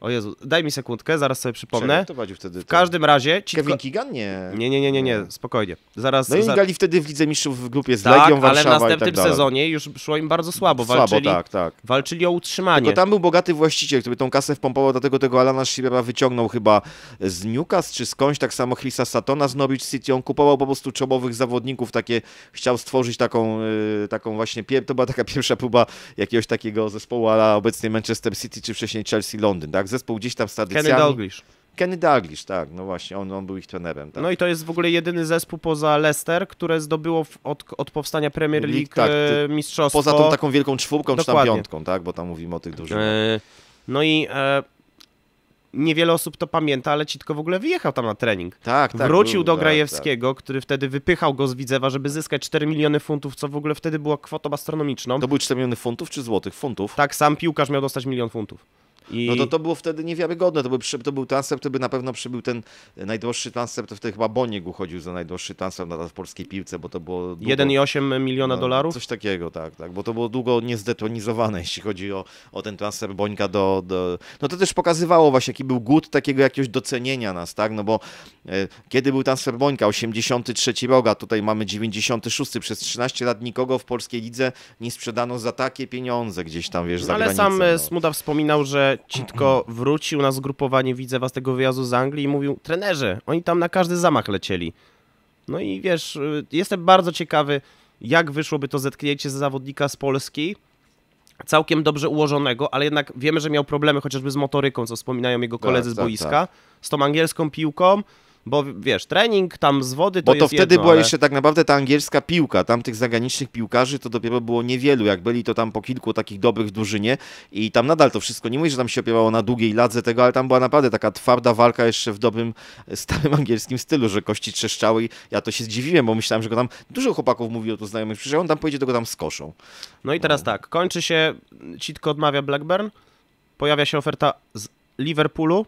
O Jezu, daj mi sekundkę, zaraz sobie przypomnę. Czekaj, to wtedy w każdym razie... Ci Kevin Keegan? Nie. Nie, nie, nie, nie, nie, spokojnie. Zaraz, no i zaraz... wtedy w Lidze Mistrzów w grupie z tak, Legią Warszawa ale w tak następnym tak sezonie już szło im bardzo słabo. Słabo, tak, tak. Walczyli o utrzymanie. Tylko tam był bogaty właściciel, który tą kasę wpompował, dlatego tego Alana Shirera wyciągnął chyba z Newcastle czy skądś, tak samo Chrisa Satona z Norwich City. On kupował po prostu czołowych zawodników, takie chciał stworzyć taką, yy, taką właśnie, to była taka pierwsza próba jakiegoś takiego zespołu, ale obecnie Manchester City czy wcześniej Chelsea Londyn, tak? zespół gdzieś tam z tradycjami. Kenny Dalglish. Kenny Dalglish, tak, no właśnie, on, on był ich trenerem. Tak. No i to jest w ogóle jedyny zespół poza Leicester, które zdobyło od, od powstania Premier League, League tak, e, ty, mistrzostwo. Poza tą taką wielką czwórką Dokładnie. czy tam piątką, tak, bo tam mówimy o tych dużych. E, no i e, niewiele osób to pamięta, ale Citko w ogóle wyjechał tam na trening. Tak, tak. Wrócił był, do tak, Grajewskiego, tak, który wtedy wypychał go z Widzewa, żeby zyskać 4 miliony funtów, co w ogóle wtedy była kwotą astronomiczną. To były 4 miliony funtów czy złotych? Funtów. Tak, sam piłkarz miał dostać milion funtów. I... No to to było wtedy niewiarygodne, to, by, to był transfer, to by na pewno przybył ten e, najdłuższy transfer, to wtedy chyba Boniek uchodził za najdłuższy transfer na w polskiej piłce, bo to było... 1,8 miliona no, dolarów? Coś takiego, tak, tak, bo to było długo niezdetonizowane, jeśli chodzi o, o ten transfer Bońka do, do... No to też pokazywało właśnie, jaki był głód takiego jakiegoś docenienia nas, tak, no bo e, kiedy był transfer Bońka, 83 rok, a tutaj mamy 96, przez 13 lat nikogo w polskiej lidze nie sprzedano za takie pieniądze gdzieś tam, wiesz, za Ale granicę, sam e, no. Smuda wspominał, że Citko wrócił na zgrupowanie widzę z tego wyjazdu z Anglii i mówił, trenerze, oni tam na każdy zamach lecieli. No i wiesz, y, jestem bardzo ciekawy, jak wyszłoby to zetknięcie z zawodnika z Polski, całkiem dobrze ułożonego, ale jednak wiemy, że miał problemy chociażby z motoryką, co wspominają jego koledzy tak, z tak, boiska, tak, tak. z tą angielską piłką, bo wiesz, trening tam z wody to Bo to jest wtedy jedno, była ale... jeszcze tak naprawdę ta angielska piłka. Tam tych zagranicznych piłkarzy to dopiero było niewielu. Jak byli to tam po kilku takich dobrych drużynie i tam nadal to wszystko, nie mówię, że tam się opierało na długiej ladze tego, ale tam była naprawdę taka twarda walka jeszcze w dobrym, starym angielskim stylu, że kości trzeszczały i ja to się zdziwiłem, bo myślałem, że go tam dużo chłopaków mówi o to znajomych, że on tam pojedzie, tego tam skoszą. No i no. teraz no. tak, kończy się, Citko odmawia Blackburn, pojawia się oferta z Liverpoolu,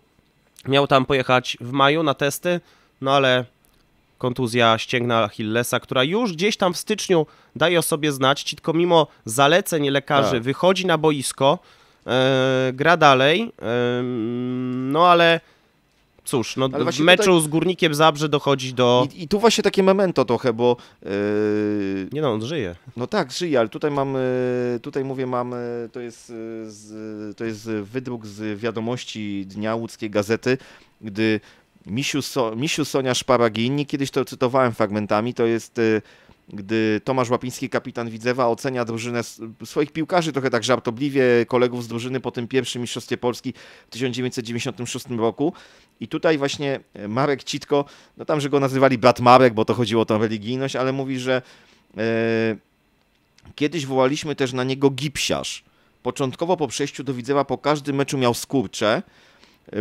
Miał tam pojechać w maju na testy, no ale kontuzja ścięgna Achillesa, która już gdzieś tam w styczniu daje o sobie znać. ci tylko mimo zaleceń lekarzy tak. wychodzi na boisko, yy, gra dalej, yy, no ale cóż, no w meczu tutaj... z Górnikiem Zabrze dochodzi do... I, I, tu właśnie takie memento trochę, bo... Yy... Nie no, on żyje. No tak, żyje, ale tutaj mam, y, tutaj mówię, mam, y, to jest, y, z, to jest wydruk z wiadomości Dnia Łódzkiej Gazety, gdy Misiu, so, Misiu Sonia Szparagini, kiedyś to cytowałem fragmentami, to jest gdy Tomasz Łapiński, kapitan Widzewa, ocenia drużynę swoich piłkarzy trochę tak żartobliwie, kolegów z drużyny po tym pierwszym mistrzostwie Polski w 1996 roku. I tutaj właśnie e, Marek Citko, no tam, że go nazywali brat Marek, bo to chodziło o tą religijność, ale mówi, że e, kiedyś wołaliśmy też na niego gipsiarz. Początkowo po przejściu do Widzewa po każdym meczu miał skurcze,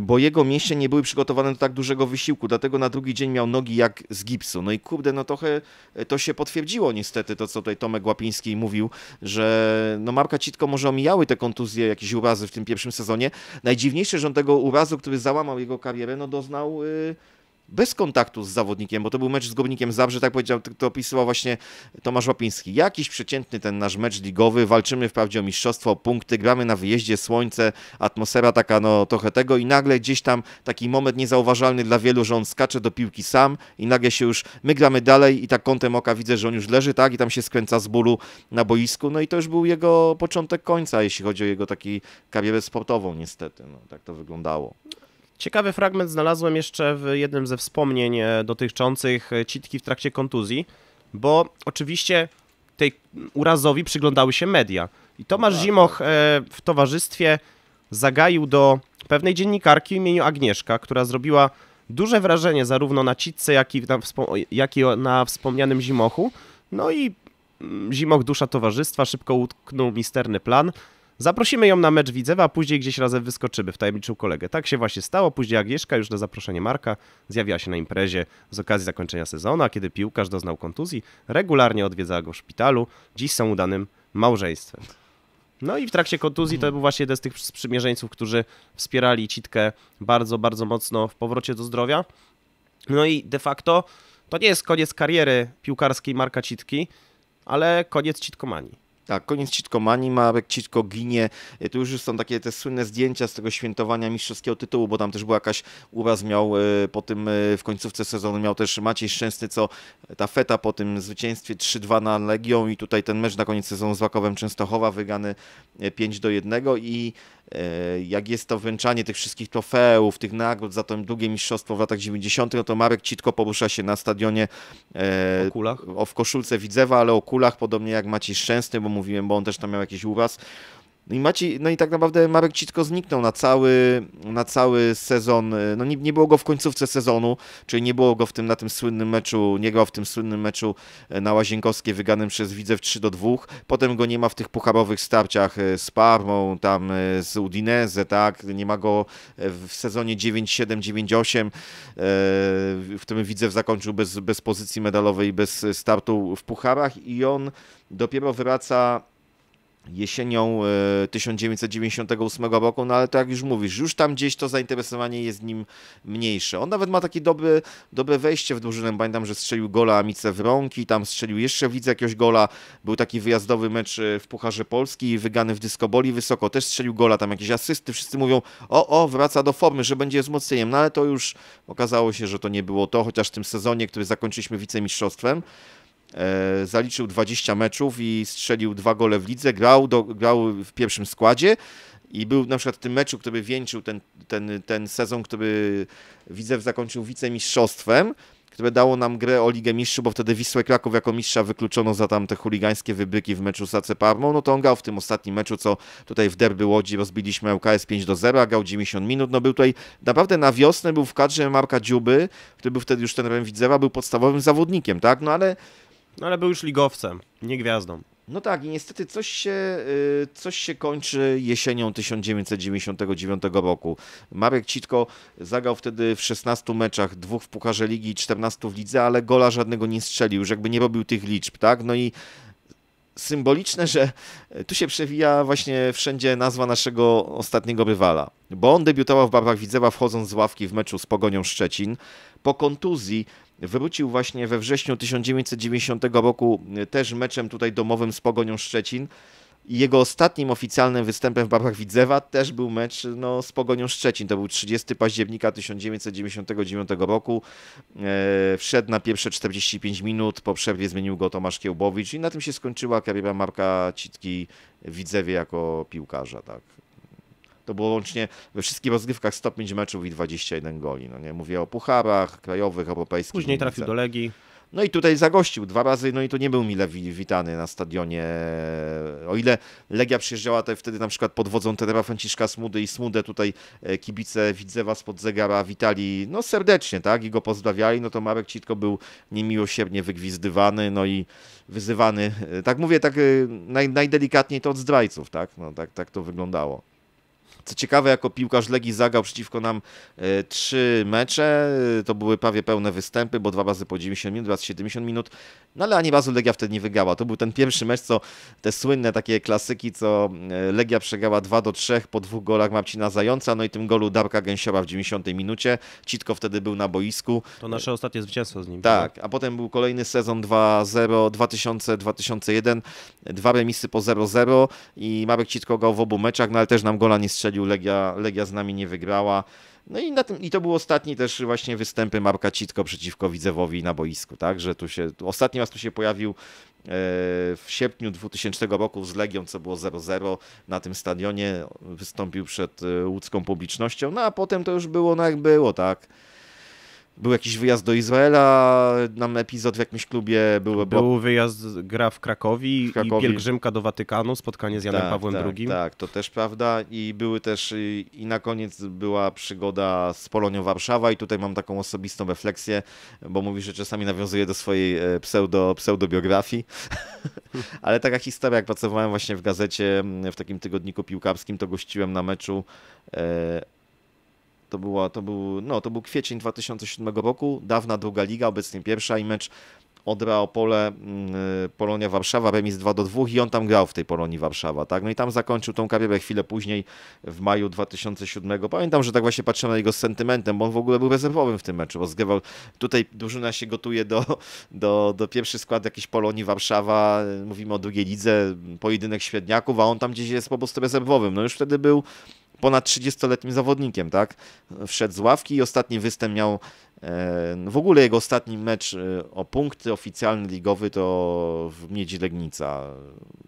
bo jego mięśnie nie były przygotowane do tak dużego wysiłku, dlatego na drugi dzień miał nogi jak z gipsu. No i kurde, no trochę e, to się potwierdziło niestety, to co tutaj Tomek Łapiński mówił, że no Marka Citko może omijały te kontuzje, jakieś urazy w tym pierwszym sezonie. Najdziwniejsze, że on tego urazu, który załamał jego karierę, no doznał... Yy bez kontaktu z zawodnikiem, bo to był mecz z Gobnikiem Zabrze, tak powiedział, to opisywał właśnie Tomasz Łapiński. Jakiś przeciętny ten nasz mecz ligowy, walczymy wprawdzie o mistrzostwo, o punkty, gramy na wyjeździe, słońce, atmosfera taka no trochę tego i nagle gdzieś tam taki moment niezauważalny dla wielu, że on skacze do piłki sam i nagle się już, my gramy dalej i tak kątem oka widzę, że on już leży, tak, i tam się skręca z bólu na boisku, no i to już był jego początek końca, jeśli chodzi o jego taki karierę sportową niestety, no tak to wyglądało. Ciekawy fragment znalazłem jeszcze w jednym ze wspomnień e, dotyczących e, citki w trakcie kontuzji, bo oczywiście tej urazowi przyglądały się media. I Tomasz tak, Zimoch tak. E, w towarzystwie zagaił do pewnej dziennikarki w imieniu Agnieszka, która zrobiła duże wrażenie zarówno na Citce, jak i na, jak i na wspomnianym Zimochu. No i mm, Zimoch, dusza towarzystwa, szybko utknął misterny plan – Zaprosimy ją na mecz Widzewa, a później gdzieś razem wyskoczymy, wtajemniczył kolegę. Tak się właśnie stało, później Agnieszka już na zaproszenie Marka zjawiła się na imprezie z okazji zakończenia sezonu, a kiedy piłkarz doznał kontuzji, regularnie odwiedzała go w szpitalu, dziś są udanym małżeństwem. No i w trakcie kontuzji to był właśnie jeden z tych sprzymierzeńców, którzy wspierali Citkę bardzo, bardzo mocno w powrocie do zdrowia. No i de facto to nie jest koniec kariery piłkarskiej Marka Citki, ale koniec Citkomanii. Tak, koniec Czicko-Mani Marek Citko ginie. E, tu już są takie te słynne zdjęcia z tego świętowania mistrzowskiego tytułu, bo tam też była jakaś uraz miał e, po tym e, w końcówce sezonu miał też Maciej Szczęsny, co ta feta po tym zwycięstwie 3-2 na Legią i tutaj ten mecz na koniec sezonu z Wakowem Częstochowa wygany 5 do 1 i E, jak jest to wręczanie tych wszystkich trofeów, tych nagród za to długie mistrzostwo w latach 90., no to Marek Citko porusza się na stadionie e, o, o w koszulce Widzewa, ale o kulach, podobnie jak Maciej Szczęsny, bo mówiłem, bo on też tam miał jakiś uraz. No i, Maci, no i tak naprawdę Marek Citko zniknął na cały, na cały sezon. Y, no nie, nie było go w końcówce sezonu, czyli nie było go w tym, na tym słynnym meczu, nie grał w tym słynnym meczu y, na Łazienkowskie wyganym przez Widzew 3 do 2. Potem go nie ma w tych pucharowych starciach y, z Parmą, tam z Udinese, tak? Nie ma go w sezonie 9-7, 9-8, w którym Widzew zakończył bez, bez pozycji medalowej, bez startu w pucharach i on dopiero wraca jesienią 1998 e, roku, no ale to jak już mówisz, już tam gdzieś to zainteresowanie jest nim mniejsze. On nawet ma takie dobre, dobre wejście w drużynę, pamiętam, że strzelił gola Amice w Rąki, tam strzelił jeszcze widzę jakiegoś gola, był taki wyjazdowy mecz e, w Pucharze Polski, wygany w dyskoboli wysoko, też strzelił gola, tam jakieś asysty, wszyscy mówią, o, o, wraca do formy, że będzie wzmocnieniem, no ale to już okazało się, że to nie było to, chociaż w tym sezonie, który zakończyliśmy wicemistrzostwem, E, zaliczył 20 meczów i strzelił dwa gole w lidze, grał, do, grał w pierwszym składzie i był na przykład w tym meczu, który wieńczył ten, ten, ten sezon, który Widzew zakończył wicemistrzostwem, które dało nam grę o Ligę Mistrzów, bo wtedy Wisłę Kraków jako mistrza wykluczono za tam te chuligańskie wybryki w meczu z AC Parmą, no to on grał w tym ostatnim meczu, co tutaj w derby Łodzi rozbiliśmy LKS 5 do 0, grał 90 minut, no był tutaj naprawdę na wiosnę, był w kadrze Marka Dziuby, który był wtedy już ten Widzewa, był podstawowym zawodnikiem, tak, no ale no ale był już ligowcem, nie gwiazdą. No tak, i niestety coś się, y, coś się kończy jesienią 1999 roku. Marek Citko zagrał wtedy w 16 meczach, dwóch w Pucharze Ligi, i 14 w lidze, ale gola żadnego nie strzelił, już jakby nie robił tych liczb, tak? No i symboliczne, że tu się przewija właśnie wszędzie nazwa naszego ostatniego bywala, bo on debiutował w Barwach Widzewa wchodząc z ławki w meczu z Pogonią Szczecin. Po kontuzji Wrócił właśnie we wrześniu 1990 roku y, też meczem tutaj domowym z Pogonią Szczecin. Jego ostatnim oficjalnym występem w Babach Widzewa też był mecz no, z Pogonią Szczecin. To był 30 października 1999 roku. E, wszedł na pierwsze 45 minut, po przerwie zmienił go Tomasz Kiełbowicz i na tym się skończyła kariera Marka Citki w Widzewie jako piłkarza. Tak to było łącznie we wszystkich rozgrywkach 105 meczów i 21 goli. No nie? Mówię o pucharach krajowych, europejskich. Później trafił do Legii. No i tutaj zagościł dwa razy, no i to nie był mile witany na stadionie. O ile Legia przyjeżdżała to wtedy na przykład pod wodzą trenera Franciszka Smudy i Smudę tutaj e, kibice Widzewa spod zegara witali no serdecznie, tak, i go pozdrawiali, no to Marek Citko był niemiłosiernie wygwizdywany, no i wyzywany, e, tak mówię, tak e, naj, najdelikatniej to od zdrajców, tak, no tak, tak to wyglądało. Co ciekawe, jako piłkarz Legii zagał przeciwko nam e, trzy mecze. To były prawie pełne występy, bo dwa bazy po 90 minut, dwa 70 minut. No ale ani razu Legia wtedy nie wygrała. To był ten pierwszy mecz, co te słynne takie klasyki, co e, Legia przegrała 2 do 3 po dwóch golach Marcina Zająca, no i tym golu Darka gęsiowa w 90 minucie. Citko wtedy był na boisku. To nasze ostatnie zwycięstwo z nim. Tak, tak? a potem był kolejny sezon 2-0, 2000-2001, dwa remisy po 0-0 i Marek Citko grał w obu meczach, no ale też nam gola nie strzelił Legia, Legia z nami nie wygrała. No i, na tym, i to były ostatnie też właśnie występy Marka Citko przeciwko Widzewowi na boisku, tak, że tu się, ostatni raz tu się pojawił e, w sierpniu 2000 roku z Legią, co było 0-0 na tym stadionie, wystąpił przed e, łódzką publicznością, no a potem to już było no jak było, tak był jakiś wyjazd do Izraela, nam epizod w jakimś klubie było. Był wyjazd, gra w Krakowi, w Krakowi. i pielgrzymka do Watykanu, spotkanie z Janem tak, Pawłem tak, II. Tak, to też prawda. I były też, y, i na koniec była przygoda z Polonią Warszawa i tutaj mam taką osobistą refleksję, bo mówisz, że czasami nawiązuje do swojej e, pseudo, pseudobiografii, ale taka historia, jak pracowałem właśnie w gazecie, mm, w takim tygodniku piłkarskim, to gościłem na meczu e, to, była, to, był, no, to był kwiecień 2007 roku, dawna druga liga, obecnie pierwsza i mecz Odra Opole, mm, Polonia Warszawa, remis 2 do 2 i on tam grał w tej Polonii Warszawa, tak? No i tam zakończył tą karierę chwilę później, w maju 2007. Pamiętam, że tak właśnie patrzyłem na jego z sentymentem, bo on w ogóle był rezerwowym w tym meczu, bo zgrywał, tutaj drużyna się gotuje do, do, do pierwszy skład jakiejś Polonii Warszawa, mówimy o drugiej lidze, pojedynek średniaków, a on tam gdzieś jest po prostu rezerwowym. No już wtedy był ponad 30-letnim zawodnikiem, tak? Wszedł z ławki i ostatni występ miał E, w ogóle jego ostatni mecz e, o punkty oficjalny ligowy to w Miedzi Legnica.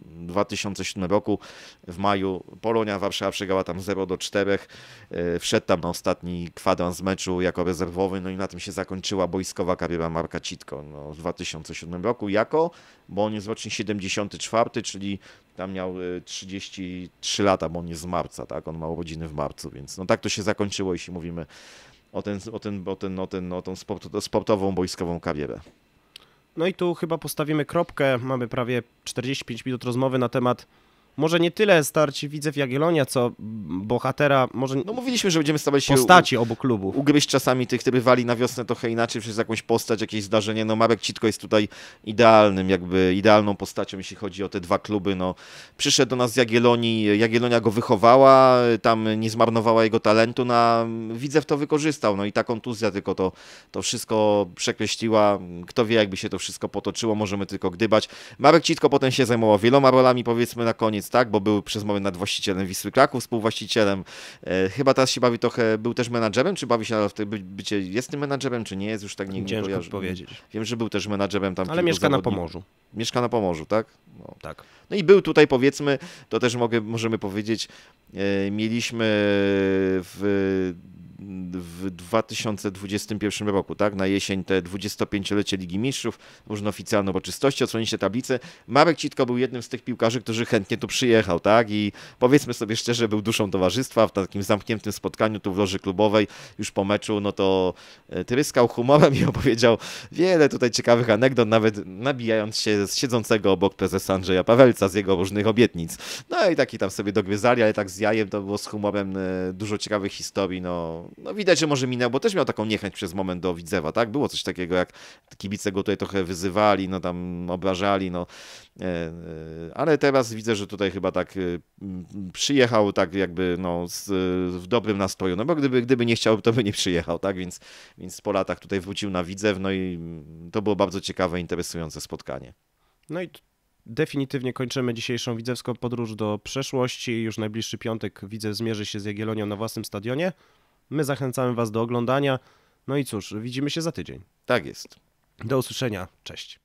W 2007 roku w maju Polonia Warszawa przegrała tam 0 do 4. E, wszedł tam na ostatni kwadrans meczu jako rezerwowy, no i na tym się zakończyła boiskowa kariera Marka Citko no, w 2007 roku jako, bo on jest rocznik 74, czyli tam miał 33 lata, bo on jest z marca, tak? On ma urodziny w marcu, więc no tak to się zakończyło, jeśli mówimy o, ten, o, ten, o, ten, o, ten, o sportową, boiskową karierę. No i tu chyba postawimy kropkę. Mamy prawie 45 minut rozmowy na temat może nie tyle starci w Jagiellonia, co bohatera, może... No mówiliśmy, że będziemy stawiać się... Postaci u, obu klubów. Ugryźć czasami tych którzy wali na wiosnę trochę inaczej przez jakąś postać, jakieś zdarzenie. No Marek Citko jest tutaj idealnym, jakby idealną postacią, jeśli chodzi o te dwa kluby. No, przyszedł do nas z Jagiellonii, Jagiellonia go wychowała, tam nie zmarnowała jego talentu, na no widzew to wykorzystał. No i ta kontuzja tylko to, to wszystko przekreśliła. Kto wie, jakby się to wszystko potoczyło, możemy tylko gdybać. Marek Citko potem się zajmował wieloma rolami, powiedzmy na koniec koniec, tak? Bo był przez moment nadwłaścicielem Wisły Kraków, współwłaścicielem. E, chyba teraz się bawi trochę, był też menadżerem, czy bawi się w tym by, bycie, jest tym menadżerem, czy nie jest, już tak nie, nie Ciężko powiedzieć. Wiem, że był też menadżerem tam. Ale mieszka na Pomorzu. Mieszka na Pomorzu, tak? No. Tak. No i był tutaj, powiedzmy, to też mogę, możemy powiedzieć, e, mieliśmy w w 2021 roku, tak? Na jesień te 25-lecie Ligi Mistrzów, różne oficjalne uroczystości, odsłonięcie tablicy. Marek Citko był jednym z tych piłkarzy, którzy chętnie tu przyjechał, tak? I powiedzmy sobie szczerze, był duszą towarzystwa w takim zamkniętym spotkaniu tu w loży klubowej, już po meczu, no to e, tryskał humorem i opowiedział wiele tutaj ciekawych anegdot, nawet nabijając się z siedzącego obok prezesa Andrzeja Pawelca z jego różnych obietnic. No i taki tam sobie dogryzali, ale tak z jajem to było z humorem e, dużo ciekawych historii, no no widać, że może minęło, bo też miał taką niechęć przez moment do Widzewa, tak? Było coś takiego, jak kibice go tutaj trochę wyzywali, no tam obrażali, no. E, e, ale teraz widzę, że tutaj chyba tak y, przyjechał tak jakby, no, z, w dobrym nastroju, no bo gdyby, gdyby nie chciał, to by nie przyjechał, tak? Więc, więc po latach tutaj wrócił na Widzew, no i to było bardzo ciekawe, interesujące spotkanie. No i Definitywnie kończymy dzisiejszą widzewską podróż do przeszłości. Już najbliższy piątek widzę zmierzy się z Jagiellonią na własnym stadionie. My zachęcamy Was do oglądania. No i cóż, widzimy się za tydzień. Tak jest. Do usłyszenia. Cześć.